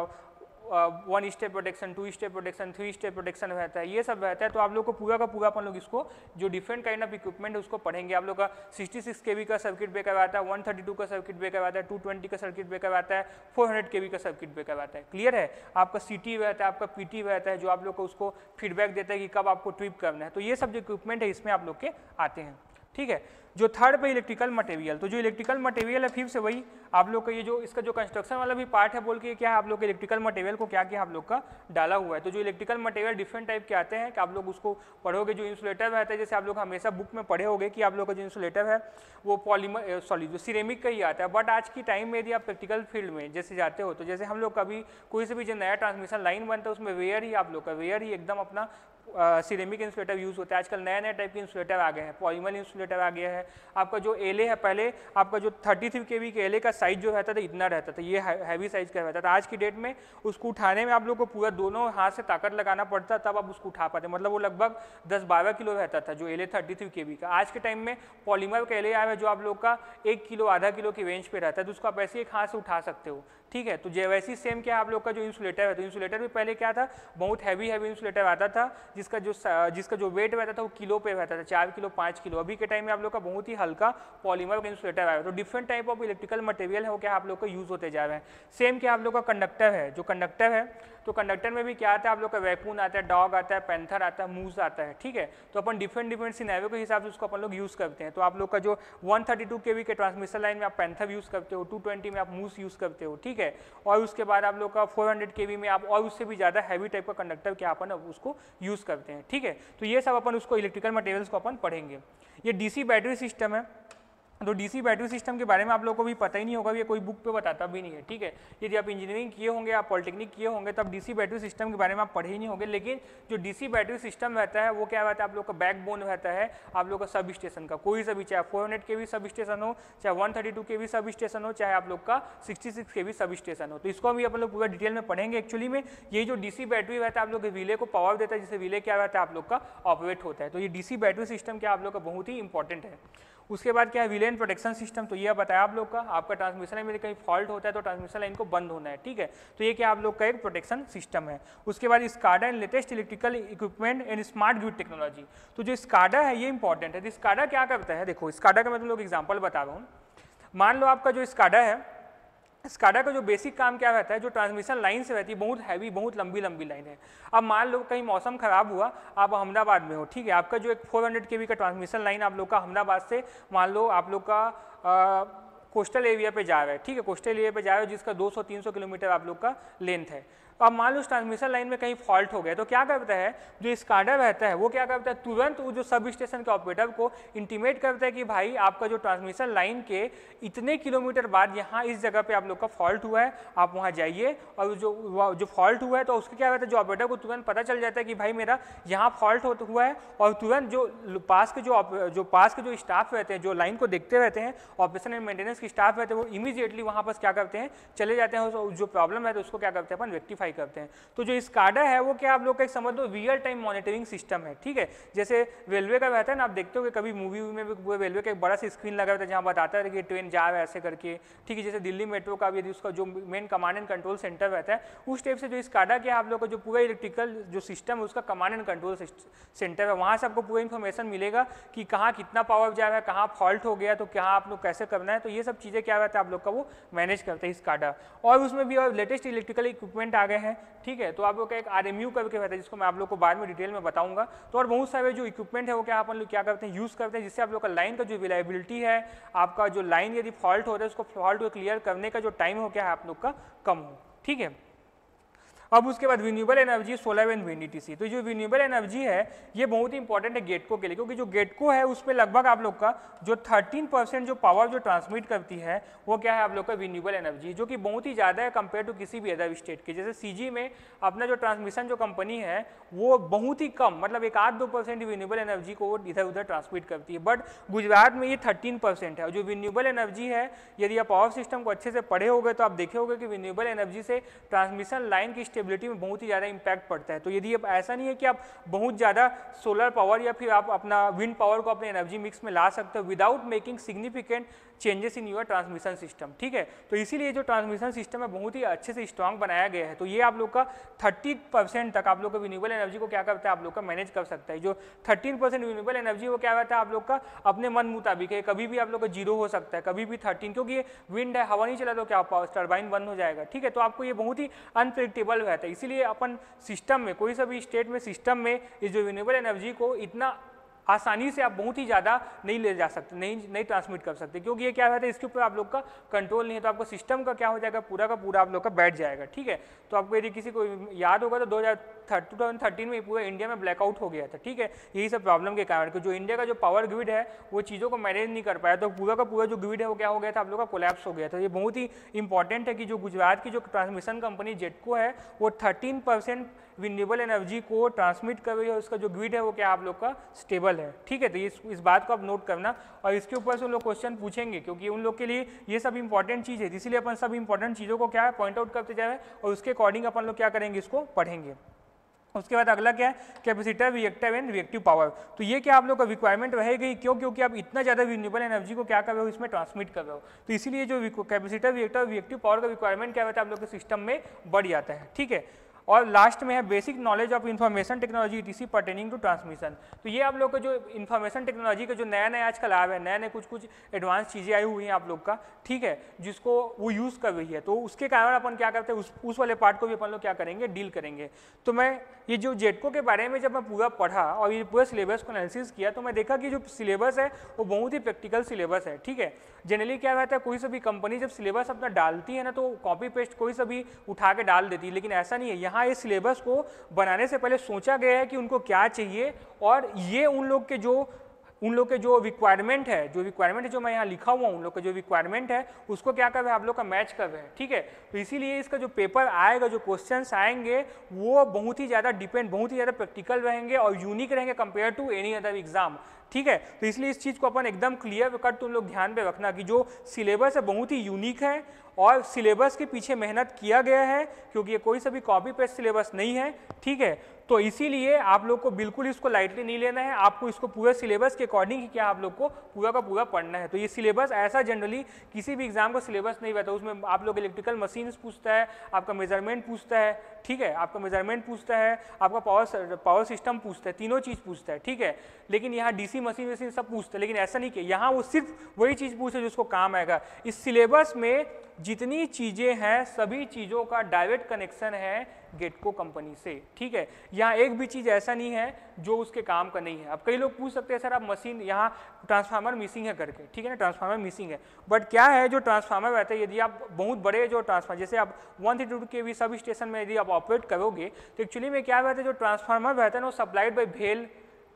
[SPEAKER 1] one step protection two step protection three step protection रहता है ये सब रहता है तो आप लोग को पूरा का पूरा अपन लोग इसको जो डिफरेंट काइंड ऑफ इक्विपमेंट है उसको पढ़ेंगे आप लोग का 66 सिक्स के बी का सर्किट ब्रेकर आता है 132 का सर्किट ब्रेकर आता है 220 का सर्किट ब्रेकर आता है 400 के बी का सर्किट ब्रेकर आता है क्लियर है आपका सी टी रहता है आपका पी टी रहता है जो आप लोग को उसको फीडबैक देता है कि कब आपको ट्रिप करना है तो ये सब जो इक्विपमेंट है इसमें आप लोग के आते हैं ठीक है जो थर्ड पे इलेक्ट्रिकल मटेरियल तो जो इलेक्ट्रिकल मटेरियल है फिर से वही आप लोग का ये जो इसका जो कंस्ट्रक्शन वाला भी पार्ट है बोल के क्या है आप लोग के इलेक्ट्रिकल मटेरियल को क्या किया आप लोग का डाला हुआ है तो जो इलेक्ट्रिकल मटेरियल डिफरेंट टाइप के आते हैं कि आप लोग उसको पढ़ोगे जो इंसुलेटर रहता है जैसे आप लोग हमेशा बुक में पढ़े होगे कि आप लोग का जो इंसुलेटर है वो पॉलीमर सॉरी जो सिरेमिक का ही आता है बट आज की टाइम में यदि आप प्रैक्टिकल फील्ड में जैसे जाते हो तो जैसे हम लोग कभी कोई से भी जो नया ट्रांसमिशन लाइन बनता है उसमें वेयर ही आप लोग का वेयर ही एकदम अपना सिरेमिक इंसुलेटर यूज़ होता है आजकल नए नए टाइप के इंसुलेटर आ गए हैं पॉलीमर इंसुलेटर आ गया है आपका जो एले है पहले आपका जो 33 थ्री के वी के एले का साइज जो रहता था इतना रहता था ये हैवी साइज का रहता था आज की डेट में उसको उठाने में आप लोग को पूरा दोनों हाथ से ताकत लगाना पड़ता तब आप उसको उठा पाते मतलब वो लगभग दस बारह किलो रहता था जो एले थर्टी थ्री के वी का आज के टाइम में पॉलीमर का एले आया है जो आप लोग का एक किलो आधा किलो की रेंज पर रहता है तो उसको आप ऐसे एक हाथ से उठा सकते हो ठीक है तो जैसी सेम क्या आप लोग का जो इंसुलेटर है तो इंसुलेटर भी पहले क्या था बहुत हैवी हैवी इंसुलेटर आता था जिसका जो जिसका जो वेट रहता था वो किलो पे रहता था चार किलो पाँच किलो अभी के टाइम में आप लोग का बहुत ही हल्का पॉलीमर इंसुलेटर आया तो different type of electrical material है वो क्या आप लोग का यूज़ होते जा रहे हैं सेम क्या आप लोग का कंडक्टर है जो कंडक्टर है तो कंडक्टर में भी क्या आता है आप लोग का वैकून आता है डॉग आता है पैंथर आता है मूज आता है ठीक है तो अपन डिफरेंट डिफरेंट सिनेरियो के हिसाब से उसको अपन लोग यूज़ करते हैं तो आप लोग का जो 132 थर्टी के ट्रांसमिशन लाइन में आप पैंथर यूज़ करते हो 220 में आप मूस यूज़ करते हो ठीक है और उसके बाद आप लोग का फोर केवी में आप और उससे भी ज़्यादा हैवी टाइप का कंडक्टर क्या अपन उसको यूज़ करते हैं ठीक है तो ये सब अपन उसको इलेक्ट्रिकल मटेरियल्स को अपन पढ़ेंगे ये डीसी बैटरी सिस्टम है तो डीसी बैटरी सिस्टम के बारे में आप लोगों को भी पता ही नहीं होगा ये कोई बुक पे बताता भी नहीं है ठीक है यदि आप इंजीनियरिंग किए होंगे आप पॉलिटेक्निक किए होंगे तब डीसी बैटरी सिस्टम के बारे में आप पढ़े ही नहीं होंगे लेकिन जो डीसी बैटरी सिस्टम रहता है वो क्या रहता है आप लोग का बैकबोन रहता है आप लोग का सब स्टेशन का कोई सा भी चाहे फोर हंड्रेड के भी सब स्टेशन हो चाहे वन थर्टी टू के भी सब स्टेशन हो चाहे आप लोग का सिक्सटी सिक्स के भी सब स्टेशन हो तो इसको भी आप लोग पूरा डिटेल में पढ़ेंगे एक्चुअली में ये जो डीसी बैटरी रहता है आप लोग रिले को पावर देता है जिससे रिले क्या रहता है आप लोग का ऑपरेट होता है तो ये डीसी बैटरी सिस्टम क्या आप लोग का बहुत ही इंपॉर्टेंट है उसके बाद क्या है विलेन प्रोटेक्शन सिस्टम तो ये बताया आप लोग का आपका ट्रांसमिशन लाइन में कहीं फॉल्ट होता है तो ट्रांसमिशन लाइन को बंद होना है ठीक है तो ये क्या आप लोग का एक प्रोटेक्शन सिस्टम है उसके बाद SCADA and latest electrical equipment and smart grid technology तो जो स्काडा है ये इंपॉर्टेंट है तो स्काडा क्या करता है देखो स्काडा का मैं तुम तो लोग एग्जाम्पल बता रहा हूँ मान लो आपका जो स्काडा है स्काडा का जो बेसिक काम क्या रहता है जो ट्रांसमिशन लाइन से रहती है बहुत हैवी बहुत लंबी लंबी लाइन है अब मान लो कहीं मौसम खराब हुआ आप अहमदाबाद में हो ठीक है आपका जो एक 400 हंड्रेड के वी का ट्रांसमिशन लाइन आप लोग का अहमदाबाद से मान लो आप लोग का कोस्टल एरिया पे जा रहा है ठीक है कोस्टल एरिया पे जा रहा है जिसका 200-300 किलोमीटर आप लोग का लेंथ है अब मान लो उस ट्रांसमिशन लाइन में कहीं फॉल्ट हो गया तो क्या करता है जो स्काडा रहता है वो क्या करता है तुरंत वो जो सब स्टेशन के ऑपरेटर को इंटीमेट करता है कि भाई आपका जो ट्रांसमिशन लाइन के इतने किलोमीटर बाद यहाँ इस जगह पर आप लोग का फॉल्ट हुआ है आप वहाँ जाइए और जो जो फॉल्ट हुआ है तो उसके क्या रहता है जो ऑपरेटर को तुरंत पता चल जाता है कि भाई मेरा यहाँ फॉल्ट हुआ है और तुरंत जो पास के जो जो पास के जो स्टाफ रहते हैं जो लाइन को देखते रहते हैं ऑपरेशन एंड मेंटेनेंस के स्टाफ रहते हैं वो इमीजिएटली वहाँ पर क्या करते हैं चले जाते हैं जो प्रॉब्लम है तो उसको क्या करते हैं अपन रेक्टिफाई अप्लाई करते हैं तो जो स्काडा है वो क्या आप लोग का एक समझ दो रियल टाइम मॉनिटरिंग सिस्टम है ठीक है जैसे रेलवे का रहता है ना आप देखते हो कि कभी मूवी में भी रेलवे का एक बड़ा सा स्क्रीन लगा रहता है जहाँ बताता है कि ट्रेन जा रहा है ऐसे करके ठीक है जैसे दिल्ली मेट्रो का भी यदि उसका जो main command and control centre रहता है उस टाइप से जो स्काडा के आप लोग का जो पूरा इलेक्ट्रिकल जो सिस्टम है उसका कमांड एंड कंट्रोल सेंटर है वहाँ से आपको पूरा इन्फॉर्मेशन मिलेगा कि कहाँ कितना पावर जा रहा है कहाँ फॉल्ट हो गया तो कहाँ आप लोग कैसे करना है तो ये सब चीज़ें क्या रहता है आप लोग का वो मैनेज करते हैं स्काडा और उसमें भी और लेटेस्ट इलेक्ट्रिकल इक्विपमेंट आ गए गए हैं ठीक है तो आप लोग का एक आर एम यू करके बताया जिसको मैं आप लोग को बाद में डिटेल में बताऊंगा तो और बहुत सारे जो इक्विपमेंट है वो क्या आप लोग क्या करते हैं यूज़ करते हैं जिससे आप लोग का लाइन का जो रिलायबिलिटी है आपका जो लाइन यदि फॉल्ट हो रहा है उसको फॉल्ट को क्लियर करने का जो टाइम हो गया है आप लोग का कम हो ठीक है अब उसके बाद renewable energy solar and wind ई तो जो रिन्यूएबल एनर्जी है ये बहुत ही इंपॉर्टेंट है गेटको के लिए क्योंकि जो गेटको है उसमें लगभग आप लोग का जो थर्टीन जो पावर जो ट्रांसमिट करती है वो क्या है आप लोग का रिन्यूएबल एनर्जी जो कि बहुत ही ज़्यादा है कंपेयर टू किसी भी अदर स्टेट के जैसे सी में अपना जो ट्रांसमिशन जो कंपनी है वो बहुत ही कम मतलब एक आध दो परसेंट रिन्यूएबल एनर्जी को इधर उधर ट्रांसमिट करती है बट गुजरात में ये थर्टीन परसेंट है जो रिन्यूएबल एनर्जी है यदि आप पावर सिस्टम को अच्छे से पढ़े हो तो आप देखे होगे कि रिन्यूएबल एनर्जी से ट्रांसमिशन लाइन की स्टेबिलिटी में बहुत ही ज़्यादा इम्पैक्ट पड़ता है तो यदि आप ऐसा नहीं है कि आप बहुत ज़्यादा सोलर पावर या फिर आप अपना विंड पावर को अपने एनर्जी मिक्स में ला सकते हो without making significant changes in your transmission system ठीक है तो इसीलिए जो ट्रांसमिशन सिस्टम है बहुत ही अच्छे से स्ट्रांग बनाया गया है तो ये आप लोग का 30 परसेंट तक आप लोग का रिन्यूएबल एनर्जी को क्या करता है आप लोग का मैनेज कर सकता है जो 13 परसेंट रिन्यूबल एनर्जी वो क्या रहता है आप लोग का अपने मन मुताबिक है कभी भी आप लोग का जीरो हो सकता है कभी भी थर्टीन क्योंकि ये विंड है हवा नहीं चला तो क्या टर्बाइन बंद हो जाएगा ठीक है तो आपको ये बहुत ही अनप्रडिक्टेबल रहता है इसीलिए अपन सिस्टम में कोई सा भी स्टेट में सिस्टम में इस जो रिन्यूबल एनर्जी को इतना आसानी से आप बहुत ही ज़्यादा नहीं ले जा सकते नहीं नहीं ट्रांसमिट कर सकते क्योंकि ये क्या होता है इसके ऊपर आप लोग का कंट्रोल नहीं है तो आपका सिस्टम का क्या हो जाएगा पूरा का पूरा आप लोग का बैठ जाएगा ठीक है तो आपको यदि किसी को याद होगा तो दो हज़ार में पूरा इंडिया में ब्लैकआउट हो गया था ठीक है यही सब प्रॉब्लम के कारण जो इंडिया का जो पावर ग्रिड है वो चीज़ों को मैनेज नहीं कर पाया तो पूरा का पूरा जो ग्रिड है वो क्या हो गया था आप लोग का कोलैप्स हो गया था ये बहुत ही इंपॉर्टेंट है कि जो गुजरात की जो ट्रांसमिशन कंपनी जेटको है वो थर्टीन परसेंट रिन्यूएबल एनर्जी को ट्रांसमिट कर रही है उसका जो ग्रिड है वो क्या आप लोग का स्टेबल है ठीक है तो इस, इस बात को आप नोट करना और इसके ऊपर से उन लोग क्वेश्चन पूछेंगे क्योंकि उन लोग के लिए ये सब इंपॉर्टेंट चीज़ है इसीलिए अपन सब इंपॉर्टेंट चीज़ों को क्या है पॉइंट आउट करते जाए और उसके अकॉर्डिंग अपन लोग क्या करेंगे इसको पढ़ेंगे उसके बाद अगला क्या है capacitor reactive and reactive power तो ये क्या आप लोग का रिक्वायरमेंट रहेगी क्यों क्योंकि आप इतना ज़्यादा रिन्यूबल एनर्जी को क्या कर रहे हो इसमें ट्रांसमिट कर रहे हो तो इसीलिए जो कैपेसिटर रिएक्टर रिएक्टिव पावर का रिक्वायरमेंट क्या होता है आप लोग के सिस्टम में बढ़ जाता है ठीक है और लास्ट में है basic knowledge of information technology T pertaining to transmission तो ये आप लोग का जो इन्फॉर्मेशन टेक्नोलॉजी का जो नया नया आजकल आया है नए नए कुछ कुछ एडवांस चीज़ें आई हुई हैं आप लोग का ठीक है जिसको वो यूज़ कर रही है तो उसके कारण अपन क्या करते हैं उस उस वाले पार्ट को भी अपन लोग क्या करेंगे डील करेंगे तो मैं ये जो जेटको के बारे में जब मैं पूरा पढ़ा और ये पूरा सिलेबस को एनालिसिस किया तो मैं देखा कि जो सिलेबस है वो बहुत ही प्रैक्टिकल सिलेबस है ठीक है जनरली क्या रहता है कोई सा भी कंपनी जब सिलेबस अपना डालती है ना तो कॉपी पेस्ट कोई सा भी उठा के डाल देती है लेकिन ऐसा नहीं है यहाँ इस सिलेबस को बनाने से पहले सोचा गया है कि उनको क्या चाहिए और ये उन लोग के जो उन लोग के जो रिक्वायरमेंट है जो रिक्वायरमेंट जो मैं यहाँ लिखा हुआ उन लोग का जो रिक्वायरमेंट है उसको क्या कर रहे हैं आप लोग का मैच कर रहे हैं ठीक है तो इसीलिए इसका जो पेपर आएगा जो क्वेश्चन आएंगे वो बहुत ही ज़्यादा डिपेंड बहुत ही ज़्यादा प्रैक्टिकल रहेंगे और यूनिक रहेंगे compare to any other exam ठीक है तो इसलिए इस चीज़ को अपन एकदम क्लियर कट तुम लोग ध्यान में रखना कि जो सिलेबस है बहुत ही यूनिक है और सिलेबस के पीछे मेहनत किया गया है क्योंकि ये कोई सभी कॉपी पेस्ट सिलेबस नहीं है ठीक है तो इसीलिए आप लोग को बिल्कुल इसको लाइटली नहीं लेना है आपको इसको पूरे सिलेबस के अकॉर्डिंग ही क्या आप लोग को पूरा का पूरा पढ़ना है तो ये सिलेबस ऐसा जनरली किसी भी एग्जाम का सिलेबस नहीं रहता उसमें आप लोग इलेक्ट्रिकल मशीन पूछता है आपका मेजरमेंट पूछता है ठीक है आपका मेजरमेंट पूछता है आपका पावर पावर सिस्टम पूछता है तीनों चीज़ पूछता है ठीक है लेकिन यहाँ डीसी मशीन वशीन सब पूछता है लेकिन ऐसा नहीं कि यहाँ वो सिर्फ वही चीज़ पूछे जिसको काम आएगा इस सिलेबस में जितनी चीज़ें हैं सभी चीज़ों का डायरेक्ट कनेक्शन है गेटको कंपनी से ठीक है यहाँ एक भी चीज़ ऐसा नहीं है जो उसके काम का नहीं है अब कई लोग पूछ सकते हैं सर आप मशीन यहाँ ट्रांसफार्मर मिसिंग है करके ठीक है ना ट्रांसफार्मर मिसिंग है बट क्या है जो ट्रांसफार्मर रहता है यदि आप बहुत बड़े जो ट्रांसफार्मर जैसे आप one three two K V substation में यदि आप ऑपरेट करोगे तो एक्चुअली में क्या रहता है जो ट्रांसफार्मर रहता है ना वो सप्लाइड बाई भेल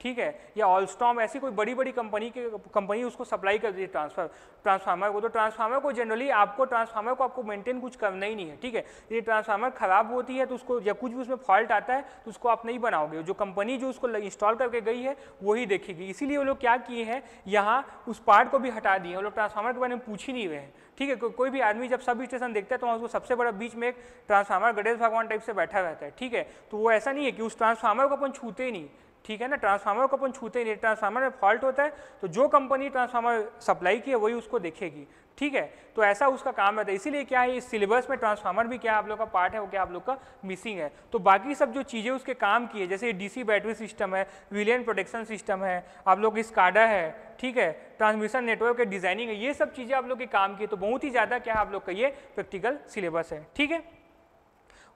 [SPEAKER 1] ठीक है या ऑलस्टॉम ऐसी कोई बड़ी बड़ी कंपनी के कंपनी उसको सप्लाई कर दी ट्रांसफर ट्रांसफार्मर को तो ट्रांसफार्मर को जनरली आपको ट्रांसफार्मर को आपको मेंटेन कुछ करना ही नहीं है ठीक है ये ट्रांसफार्मर खराब होती है तो उसको या कुछ भी उसमें फॉल्ट आता है तो उसको आप नहीं बनाओगे जो कंपनी जो उसको इंस्टॉल करके गई है वही देखेगी इसीलिए वो लोग क्या किए हैं यहाँ उस पार्ट को भी हटा दिए वो लोग ट्रांसफार्मर के बारे में पूछ ही नहीं रहे हैं ठीक है को, कोई भी आदमी जब सब स्टेशन देखता है तो वहाँ उसको सबसे बड़ा बीच में एक ट्रांसफार्मर गणेश भगवान टाइप से बैठा रहता है ठीक है तो वो ऐसा नहीं है कि उस ट्रांसफार्मर को अपन छूते ही नहीं ठीक है ना ट्रांसफार्मर को अपन छूते नहीं ट्रांसफार्मर में फॉल्ट होता है तो जो कंपनी ट्रांसफार्मर सप्लाई की है वही उसको देखेगी ठीक है तो ऐसा उसका काम रहता है इसीलिए क्या है इस सिलेबस में ट्रांसफार्मर भी क्या आप लोग का पार्ट है वो क्या आप लोग का मिसिंग है तो बाकी सब जो चीज़ें उसके काम की है जैसे डीसी बैटरी सिस्टम है विलियन प्रोटेक्शन सिस्टम है आप लोग स्काडा है ठीक है ट्रांसमिशन नेटवर्क के डिजाइनिंग है ये सब चीज़ें आप लोग के काम की है तो बहुत ही ज़्यादा क्या आप लोग का ये प्रैक्टिकल सिलेबस है ठीक है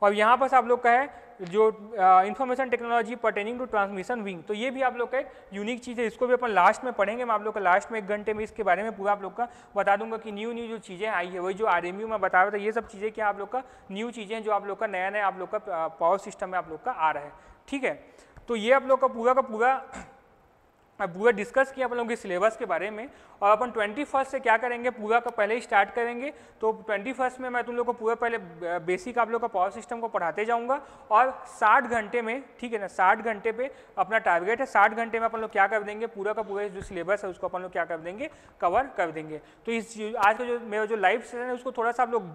[SPEAKER 1] और यहाँ पर आप लोग का है जो information technology pertaining to transmission wing तो ये भी आप लोग का एक यूनिक चीज़ है इसको भी अपन लास्ट में पढ़ेंगे मैं आप लोग का लास्ट में एक घंटे में इसके बारे में पूरा आप लोग का बता दूंगा कि न्यू न्यू जो चीज़ें आई है वही जो आर एम यू में बता रहा था ये सब चीज़ें क्या आप लोग का न्यू चीज़ें जो आप लोग का नया नया आप लोग का पावर सिस्टम में आप लोग का आ रहा है ठीक है तो ये आप लोग का पूरा का पूरा मैं हाँ, पूरा डिस्कस किया अपन लोगों के सिलेबस के बारे में और अपन ट्वेंटी से क्या करेंगे पूरा का पहले ही स्टार्ट करेंगे तो ट्वेंटी में मैं तुम लोग को पूरा पहले बेसिक आप लोग का पावर सिस्टम को पढ़ाते जाऊँगा और साठ घंटे में ठीक है ना साठ घंटे पे अपना टारगेट है साठ घंटे में अपन लोग क्या कर देंगे पूरा का पूरा जो सिलेबस है उसको अपन लोग क्या कर देंगे कवर कर देंगे तो इस आज का जो मेरा जो लाइव सेशन है उसको थोड़ा सा आप लोग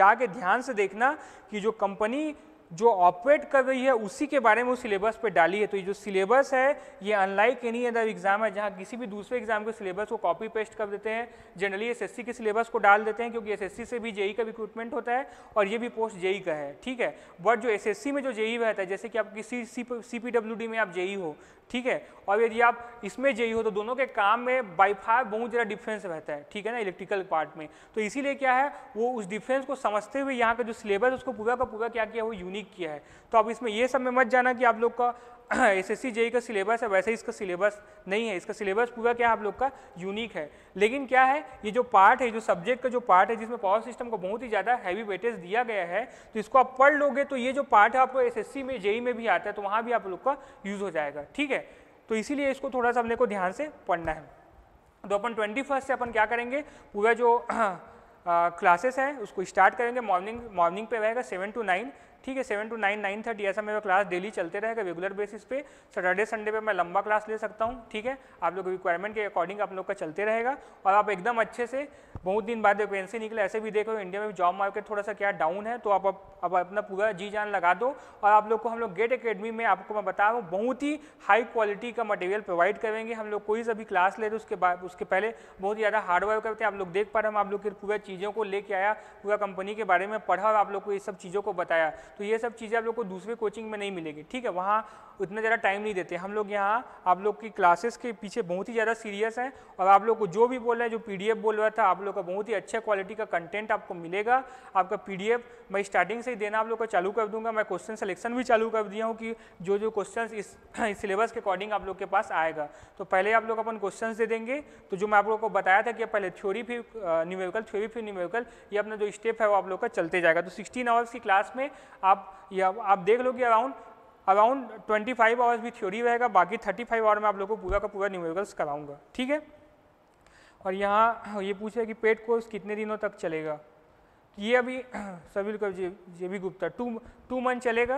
[SPEAKER 1] जाके ध्यान से देखना कि जो कंपनी जो ऑपरेट कर रही है उसी के बारे में वो सिलेबस पे डाली है तो ये जो सिलेबस है ये अनलाइक एनी अदर एग्जाम है जहाँ किसी भी दूसरे एग्जाम के सिलेबस को कॉपी पेस्ट कर देते हैं जनरली एसएससी के सिलेबस को डाल देते हैं क्योंकि एसएससी से भी जेई e का रिक्रूटमेंट होता है और ये भी पोस्ट जेई e का है ठीक है बट जो एस में जो जेई e रहता है जैसे कि आप किसी सी में आप जेई हो ठीक है और यदि आप इसमें जेई हो तो दोनों के काम में बाई बहुत ज़्यादा डिफरेंस रहता है ठीक है ना इलेक्ट्रिकल पार्ट में तो इसीलिए क्या है वो उस डिफरेंस को समझते हुए यहाँ का जो सिलेबस उसको पूरा का पूरा क्या किया वो यूनिक किया है तो अब इसमें ये सब में मत जाना कि आप लोग का एस एस सी का सिलेबस है वैसे ही इसका सिलेबस नहीं है इसका सिलेबस पूरा क्या आप लोग का यूनिक है लेकिन क्या है ये जो पार्ट है जो सब्जेक्ट का जो पार्ट है जिसमें पावर सिस्टम को बहुत ही ज़्यादा हैवी वेटेज दिया गया है तो इसको आप पढ़ लोगे तो ये जो पार्ट है आपको एस में जेई e में भी आता है तो वहाँ भी आप लोग का यूज़ हो जाएगा ठीक है तो इसीलिए इसको थोड़ा सा अपने को ध्यान से पढ़ना है तो अपन ट्वेंटी से अपन क्या करेंगे पूरा जो क्लासेस [coughs] हैं उसको स्टार्ट करेंगे मॉर्निंग मॉर्निंग पे रहेगा सेवन टू नाइन ठीक है seven two nine nine thirty ऐसा मेरा क्लास डेली चलते रहेगा रेगुलर बेसिस पे सैटरडे संडे पे मैं लंबा क्लास ले सकता हूँ ठीक है आप लोग रिक्वायरमेंट के अकॉर्डिंग आप लोग का चलते रहेगा और आप एकदम अच्छे से बहुत दिन बाद वैकेंसी निकले ऐसे भी देखो इंडिया में जॉब मार्केट थोड़ा सा क्या डाउन है तो आप अब अपना पूरा जी जान लगा दो और आप लोग को हम लोग गेट अकेडमी में आपको मैं बता रहा हूँ बहुत ही हाई क्वालिटी का मटेरियल प्रोवाइड करेंगे हम लोग कोई सा भी क्लास ले तो उसके बाद उसके पहले बहुत ज़्यादा हार्डवर्क करते हैं आप लोग देख पा रहे हम आप लोग की पूरा चीज़ों को लेके आया पूरा कंपनी के बारे में पढ़ा और आप लोग को ये सब चीज़ों को बताया तो ये सब चीज़ें आप लोग को दूसरे कोचिंग में नहीं मिलेगी ठीक है वहाँ उतना ज़्यादा टाइम नहीं देते हम लोग यहाँ आप लोग की क्लासेस के पीछे बहुत ही ज़्यादा सीरियस है और आप लोग को जो भी बोल रहे हैं जो पी बोल रहा था आप लोग का बहुत ही अच्छे क्वालिटी का कंटेंट आपको मिलेगा आपका पी मैं स्टार्टिंग से ही देना आप लोग का चालू कर दूंगा मैं क्वेश्चन सेलेक्शन भी चालू कर दिया हूँ कि जो जो क्वेश्चन इस सिलेबस के अकॉर्डिंग आप लोग के पास आएगा तो पहले आप लोग अपन क्वेश्चन दे देंगे तो जो मैं आप लोग को बताया था कि पहले थ्योरी फिर न्यूमेरिकल थ्योरी फिर न्यूमेरिकल ये अपना जो स्टेप है वो आप लोग का चलते जाएगा तो सिक्सटीन आवर्स की क्लास में आप या आप देख लो कि around around twenty five hours भी थ्योरी रहेगा बाकी थर्टी फाइव आवर में आप लोगों को पूरा का पूरा न्यूमेरिकल्स कराऊंगा ठीक है और यहाँ ये रहे कि पेड कोर्स कितने दिनों तक चलेगा ये अभी [clears throat] सर्विल cover J J B Gupta two two month चलेगा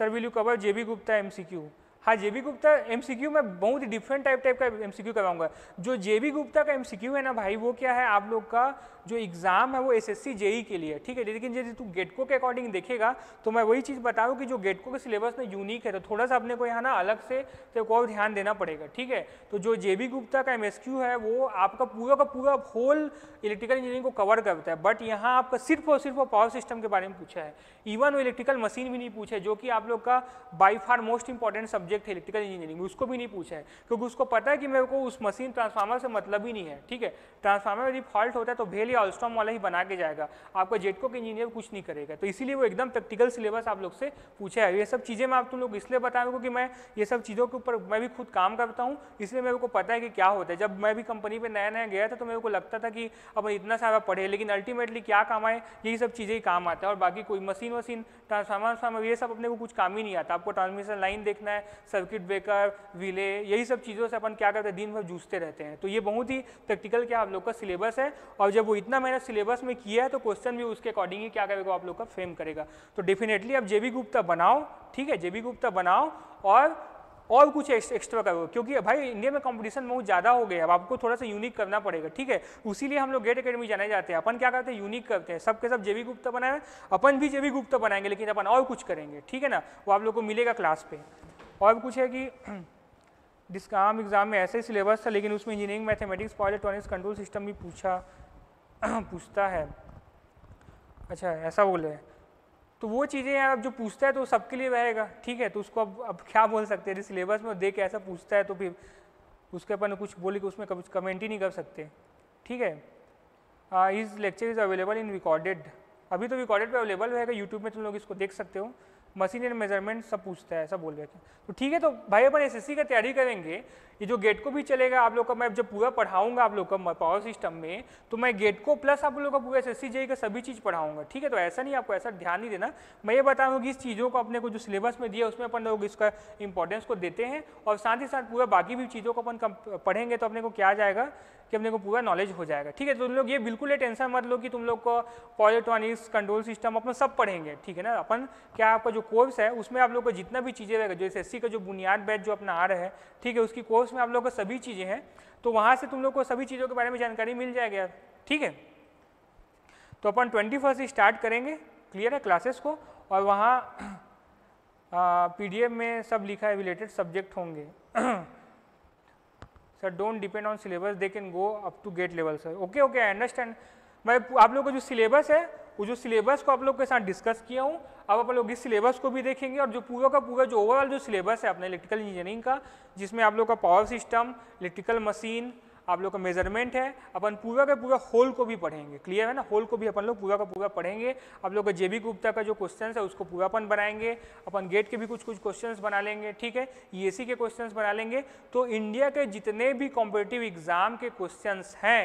[SPEAKER 1] हाँ, you cover J B Gupta M C Q हाँ J B Gupta M C Q में बहुत ही डिफरेंट टाइप टाइप का एम सी क्यू कराऊंगा जो जे बी गुप्ता का एम सी क्यू है ना भाई वो क्या है आप लोग का जो एग्ज़ाम है वो एस एस e के लिए ठीक है लेकिन यदि तू गेटको के अकॉर्डिंग देखेगा तो मैं वही चीज़ बता रहा हूँ कि जो गेटको के सिलेबस में यूनिक है तो थोड़ा सा अपने को यहाँ ना अलग से तो को ध्यान देना पड़ेगा ठीक है तो जो जे गुप्ता का एम है वो आपका पूरा का पूरा होल इलेक्ट्रिकल इंजीनियरिंग को कवर करता है बट यहाँ आपका सिर्फ और सिर्फ पावर सिस्टम के बारे में पूछा है इवन वो इलेक्ट्रिकल मशीन भी नहीं पूछा है जो कि आप लोग का by far most important subject है इलेक्ट्रिकल इंजीनियरिंग उसको भी नहीं पूछा है क्योंकि उसको पता है कि मेरे को उस मशीन ट्रांसफार्मर से मतलब ही नहीं है ठीक है ट्रांसफार्मर यदि फॉल्ट होता है तो भेल लिए ऑलस्टॉम वाला ही बना के जाएगा आपका जेटको के इंजीनियर कुछ नहीं करेगा तो इसीलिए वो एकदम प्रैक्टिकल सिलेबस आप लोग से पूछा है ये सब चीज़ें मैं आप तुम लोग इसलिए बता रहा हूँ कि मैं ये सब चीज़ों के ऊपर मैं भी खुद काम करता हूँ इसलिए मेरे को पता है कि क्या होता है जब मैं भी कंपनी पर नया नया गया था तो मेरे को लगता था कि अपन इतना सारा पढ़े लेकिन अल्टीमेटली क्या काम आए यही सब चीज़ें ही काम आता है और बाकी कोई मशीन वशीन ट्रांसफार्मर फार्मर ये सब अपने को कुछ काम ही नहीं आता आपको ट्रांसमिशन लाइन देखना है सर्किट ब्रेकर विले यही सब चीज़ों से अपन क्या करते हैं दिन भर जूझते रहते हैं तो ये बहुत ही प्रैक्टिकल क्या आप लोग का सिलेबस है और जब वो इतना मैंने सिलेबस में किया है तो क्वेश्चन भी उसके अकॉर्डिंग ही क्या करेगा आप लोग का फ्रेम करेगा तो डेफिनेटली आप जेबी गुप्ता बनाओ ठीक है जेबी गुप्ता बनाओ और और कुछ एक्स्ट्रा करो क्योंकि भाई इंडिया में कंपटीशन बहुत ज़्यादा हो गया अब आपको थोड़ा सा यूनिक करना पड़ेगा ठीक है उसीलिए हम लोग गेट अकेडमी जाने जाते हैं अपन क्या करते हैं यूनिक करते हैं सबके सब जेवी गुप्ता बनाए अपन भी जेवी गुप्ता बनाएंगे लेकिन अपन और कुछ करेंगे ठीक है ना वो आप लोग को मिलेगा क्लास पे और कुछ है कि [clears throat] आम एग्जाम में ऐसे ही सिलेबस था लेकिन उसमें engineering mathematics power electronics control system भी पूछा [clears throat] पूछता है अच्छा ऐसा बोले तो वो चीज़ें यार अब जो पूछता है तो सबके लिए रहेगा ठीक है तो उसको अब अब क्या बोल सकते हैं सिलेबस में देख ऐसा पूछता है तो फिर उसके अपन कुछ बोले कि उसमें कमेंट ही नहीं कर सकते ठीक है इस lecture is available in recorded अभी तो रिकॉर्डेड पे अवेलेबल रहेगा यूट्यूब में तुम लोग इसको देख सकते हो मशीन एंड मेजरमेंट सब पूछता है सब बोल रहे तो ठीक है तो भाई अपन एस का तैयारी करेंगे ये जो गेट को भी चलेगा आप लोग का मैं जब पूरा पढ़ाऊंगा आप लोग का पावर सिस्टम में तो मैं गेट को प्लस आप लोग का पूरा एस एस का सभी चीज़ पढ़ाऊंगा ठीक है तो ऐसा नहीं आपको ऐसा ध्यान नहीं देना मैं ये बता कि इस चीज़ों को अपने को जो सिलेबस में दिया उसमें अपन लोग इसका इंपॉर्टेंस को देते हैं और साथ ही साथ पूरा बाकी भी चीज़ों को अपन पढ़ेंगे तो अपने को क्या जाएगा कि अपने को पूरा नॉलेज हो जाएगा ठीक है तो तुम लोग ये बिल्कुल ये टेंशन मत लो कि तुम लोग को पॉलिट्रॉनिक्स कंट्रोल सिस्टम अपन सब पढ़ेंगे ठीक है ना अपन क्या आपका जो कोर्स है उसमें आप लोग को जितना भी चीज़ें रहेगा जो एस का जो बुनियाद बैच जो अपना आ रहा है ठीक है उसकी कोर्स में आप लोग को सभी चीज़ें हैं तो वहाँ से तुम लोग को सभी चीज़ों के बारे में जानकारी मिल जाएगी ठीक है तो अपन ट्वेंटी से स्टार्ट करेंगे क्लियर है क्लासेस को और वहाँ पी [clears throat] में सब लिखा है रिलेटेड सब्जेक्ट होंगे [clears throat] sir don't depend on syllabus they can go up to GATE level sir okay okay I understand मैं आप लोग का जो सिलेबस है वो जो सिलेबस को आप लोग के साथ डिस्कस किया हूँ अब आप लोग इस सिलेबस को भी देखेंगे और जो पूरा का पूरा जो ओवरऑल जो सिलेबस है अपना इलेक्ट्रिकल इंजीनियरिंग का जिसमें आप लोग का पावर सिस्टम इलेक्ट्रिकल मशीन आप लोग का मेजरमेंट है अपन पूरा का पूरा होल को भी पढ़ेंगे क्लियर है ना होल को भी अपन लोग पूरा का पूरा पढ़ेंगे आप लोग का जेबी गुप्ता का जो क्वेश्चन है उसको पूरा अपन बनाएंगे अपन गेट के भी कुछ कुछ क्वेश्चन बना लेंगे ठीक है ई e के क्वेश्चन बना लेंगे तो इंडिया के जितने भी कॉम्पिटेटिव एग्जाम के क्वेश्चन हैं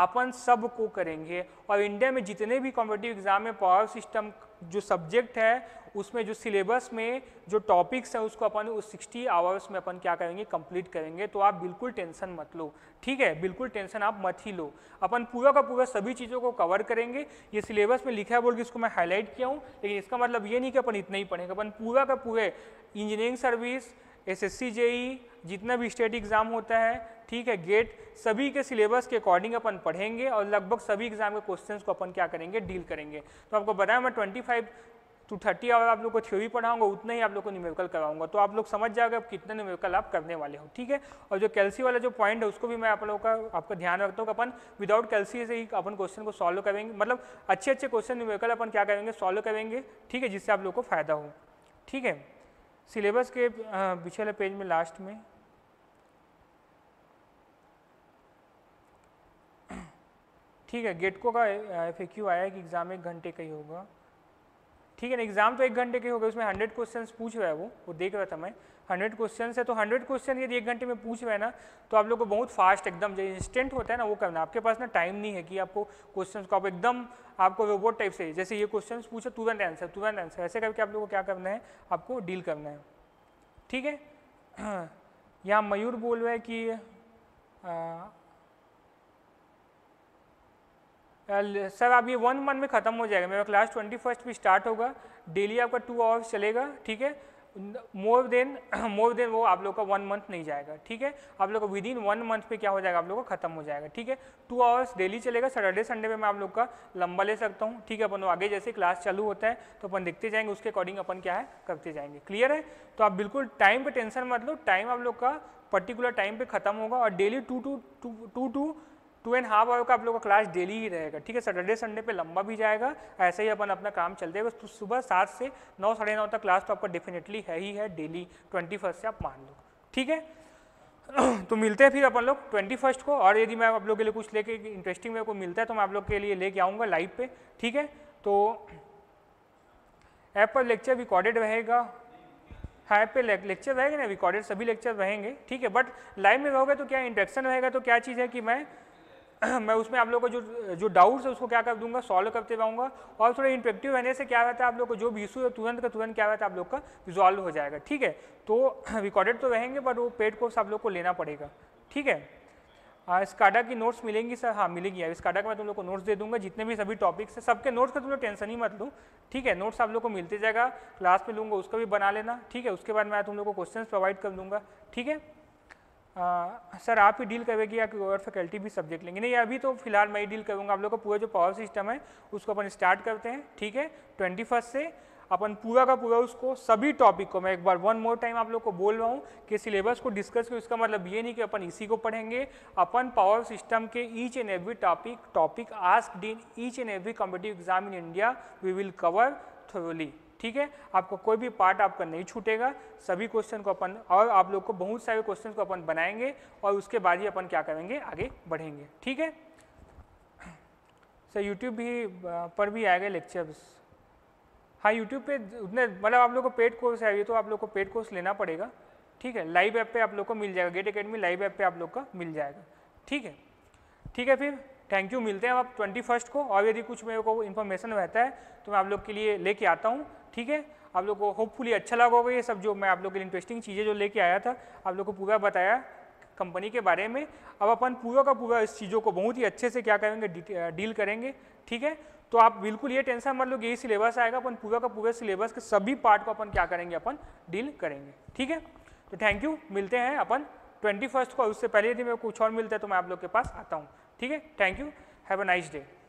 [SPEAKER 1] अपन सब को करेंगे और इंडिया में जितने भी कॉम्पिटेटिव एग्जाम में पावर सिस्टम जो सब्जेक्ट है उसमें जो सिलेबस में जो टॉपिक्स हैं उसको अपन उस 60 आवर्स में अपन क्या करेंगे कंप्लीट करेंगे तो आप बिल्कुल टेंशन मत लो ठीक है बिल्कुल टेंशन आप मत ही लो अपन पूरा का पूरा सभी चीज़ों को कवर करेंगे ये सिलेबस में लिखा है बोल के इसको मैं हाईलाइट किया हूँ लेकिन इसका मतलब ये नहीं कि अपन इतना ही पढ़ेंगे अपन पूरा का पूरे इंजीनियरिंग सर्विस एस एस जितना भी स्टेट एग्ज़ाम होता है ठीक है गेट सभी के सिलेबस के अकॉर्डिंग अपन पढ़ेंगे और लगभग सभी एग्जाम के क्वेश्चन को अपन क्या करेंगे डील करेंगे तो आपको बताया मैं twenty five to thirty hour आप लोग को थ्योरी पढ़ाऊंगा उतना ही आप लोग को न्यूमेरिकल करवाऊंगा तो आप लोग समझ जाएगा आप कितने न्यूमेरिकल आप करने वाले हो ठीक है और जो कैलसी वाला जो पॉइंट है उसको भी मैं आप लोगों का आपका ध्यान रखता हूँ अपन विदाउट कैलसी से ही अपन क्वेश्चन को सॉल्व करेंगे मतलब अच्छे अच्छे क्वेश्चन न्यूमेरिकल अपन क्या करेंगे सॉल्व करेंगे ठीक है जिससे आप लोग को फायदा हो ठीक है सिलेबस के पिछले पेज में लास्ट में ठीक है गेटको e का एफ ए क्यू आया कि एग्ज़ाम एक घंटे का ही होगा ठीक है ना एग्ज़ाम तो एक घंटे का ही होगा उसमें हंड्रेड क्वेश्चन पूछ रहा है वो वो देख रहा था मैं हंड्रेड क्वेश्चन है तो हंड्रेड क्वेश्चन यदि एक घंटे में पूछ रहे हैं ना तो आप लोग को बहुत फास्ट एकदम जो इंस्टेंट होता है ना वो करना आपके पास ना टाइम नहीं है कि आपको क्वेश्चन को आप एकदम आपको रोबोट टाइप से जैसे ये क्वेश्चन पूछे तुरंत आंसर तुरंत आंसर ऐसे करके आप लोग को क्या करना है आपको डील करना है ठीक है [clears throat] यहाँ मयूर बोल रहे हैं कि सर आप ये वन मंथ में ख़त्म हो जाएगा मेरा क्लास ट्वेंटी फर्स्ट भी स्टार्ट होगा डेली आपका टू आवर्स चलेगा ठीक है मोर देन मोर देन वो आप लोग का वन मंथ नहीं जाएगा ठीक है आप लोग का विद इन वन मंथ पे क्या हो जाएगा आप लोग का खत्म हो जाएगा ठीक है टू आवर्स डेली चलेगा सैटरडे संडे में मैं आप लोग का लंबा ले सकता हूँ ठीक है अपन आगे जैसे क्लास चालू होता है तो अपन देखते जाएंगे उसके अकॉर्डिंग अपन क्या है करते जाएंगे क्लियर है तो आप बिल्कुल टाइम पर टेंशन मत लो टाइम आप लोग का पर्टिकुलर टाइम पर खत्म होगा और daily two two two two two and half hour का आप लोग का क्लास डेली ही रहेगा ठीक है सैटरडे संडे पे लंबा भी जाएगा ऐसे ही अपन अपना काम चल जाएगा तो सुबह सात से नौ साढ़े नौ तक क्लास तो आपका डेफिनेटली है ही है डेली ट्वेंटी फर्स्ट से आप मान लो ठीक है [clears throat] तो मिलते हैं फिर अपन लोग ट्वेंटी फर्स्ट को और यदि मैं आप लोग के लिए कुछ लेके इंटरेस्टिंग मेरे को मिलता है तो मैं आप लोग के लिए लेके आऊँगा लाइव पे ठीक है तो ऐप पर लेक्चर रिकॉर्डेड रहेगा हाँ ऐप पे लेक्चर रहेगा ना रिकॉर्डेड सभी लेक्चर रहेंगे ठीक है बट लाइव में रहोगे तो क्या इंट्रैक्शन रहेगा तो क्या चीज़ है कि मैं [clears throat] मैं उसमें आप लोगों को जो जो डाउट्स है उसको क्या कर दूंगा सॉल्व करते रहूँगा और थोड़ा इंटरेक्टिव रहने से क्या रहता है आप लोग को जो भी इशू है तुरंत का तुरंत क्या रहता है आप लोग का रिजॉल्व हो जाएगा ठीक है तो रिकॉर्डेड [clears throat] तो रहेंगे बट वो पेड कोर्स आप लोग को लेना पड़ेगा ठीक है स्काडा की नोट्स मिलेंगी सर हाँ मिलेगी अब स्काडा का मैं तुम लोग को नोट्स दे दूंगा जितने भी सभी टॉपिक्स है सबके नोट्स का तुम लोग टेंशन ही मत लो ठीक है नोट्स आप लोग को मिलते जाएगा क्लास में लूँगा उसका भी बना लेना ठीक है उसके बाद मैं तुम लोग को क्वेश्चन प्रोवाइड कर दूंगा ठीक है आ, सर आप ही डील करेगी या कोई और फैकल्टी भी सब्जेक्ट लेंगे नहीं अभी तो फिलहाल मैं ही डील करूँगा आप लोग का पूरा जो पावर सिस्टम है उसको अपन स्टार्ट करते हैं ठीक है ट्वेंटी फर्स्ट से अपन पूरा का पूरा उसको सभी टॉपिक को मैं एक बार वन मोर टाइम आप लोग को बोल रहा हूँ कि सिलेबस को डिस्कस करो इसका मतलब ये नहीं कि अपन इसी को पढ़ेंगे अपन पावर सिस्टम के each and every topic topic ask in each and every competitive exam in India we will cover thoroughly ठीक है आपको कोई भी पार्ट आपका नहीं छूटेगा सभी क्वेश्चन को अपन और आप लोग को बहुत सारे क्वेश्चन को अपन बनाएंगे और उसके बाद ही अपन क्या करेंगे आगे बढ़ेंगे ठीक है सर यूट्यूब भी पर भी आएगा लेक्चर्स हाँ यूट्यूब पे उतने मतलब आप लोग को पेड कोर्स है ये तो आप लोग को पेड कोर्स लेना पड़ेगा ठीक है लाइव ऐप पे आप लोग को मिल जाएगा गेट अकेडमी लाइव ऐप पे आप लोग का मिल जाएगा ठीक है ठीक है फिर थैंक यू मिलते हैं आप ट्वेंटी फर्स्ट को और यदि कुछ मेरे को इन्फॉर्मेशन रहता है तो मैं आप लोग के लिए लेके आता हूँ ठीक है आप लोग को होपफुली अच्छा लगा होगा ये सब जो मैं आप लोग के लिए इंटरेस्टिंग चीज़ें जो लेके आया था आप लोग को पूरा बताया कंपनी के बारे में अब अपन पूरा का पूरा इस चीज़ों को बहुत ही अच्छे से क्या करेंगे डील करेंगे ठीक है तो आप बिल्कुल ये टेंशन मत लो यही सिलेबस आएगा अपन पूरा का पूरा सिलेबस के सभी पार्ट को अपन क्या करेंगे अपन डील करेंगे ठीक है तो थैंक यू मिलते हैं अपन ट्वेंटी फर्स्ट को उससे पहले यदि मेरे कुछ और मिलता है तो मैं आप लोग के पास आता हूँ ठीक है thank you have a nice day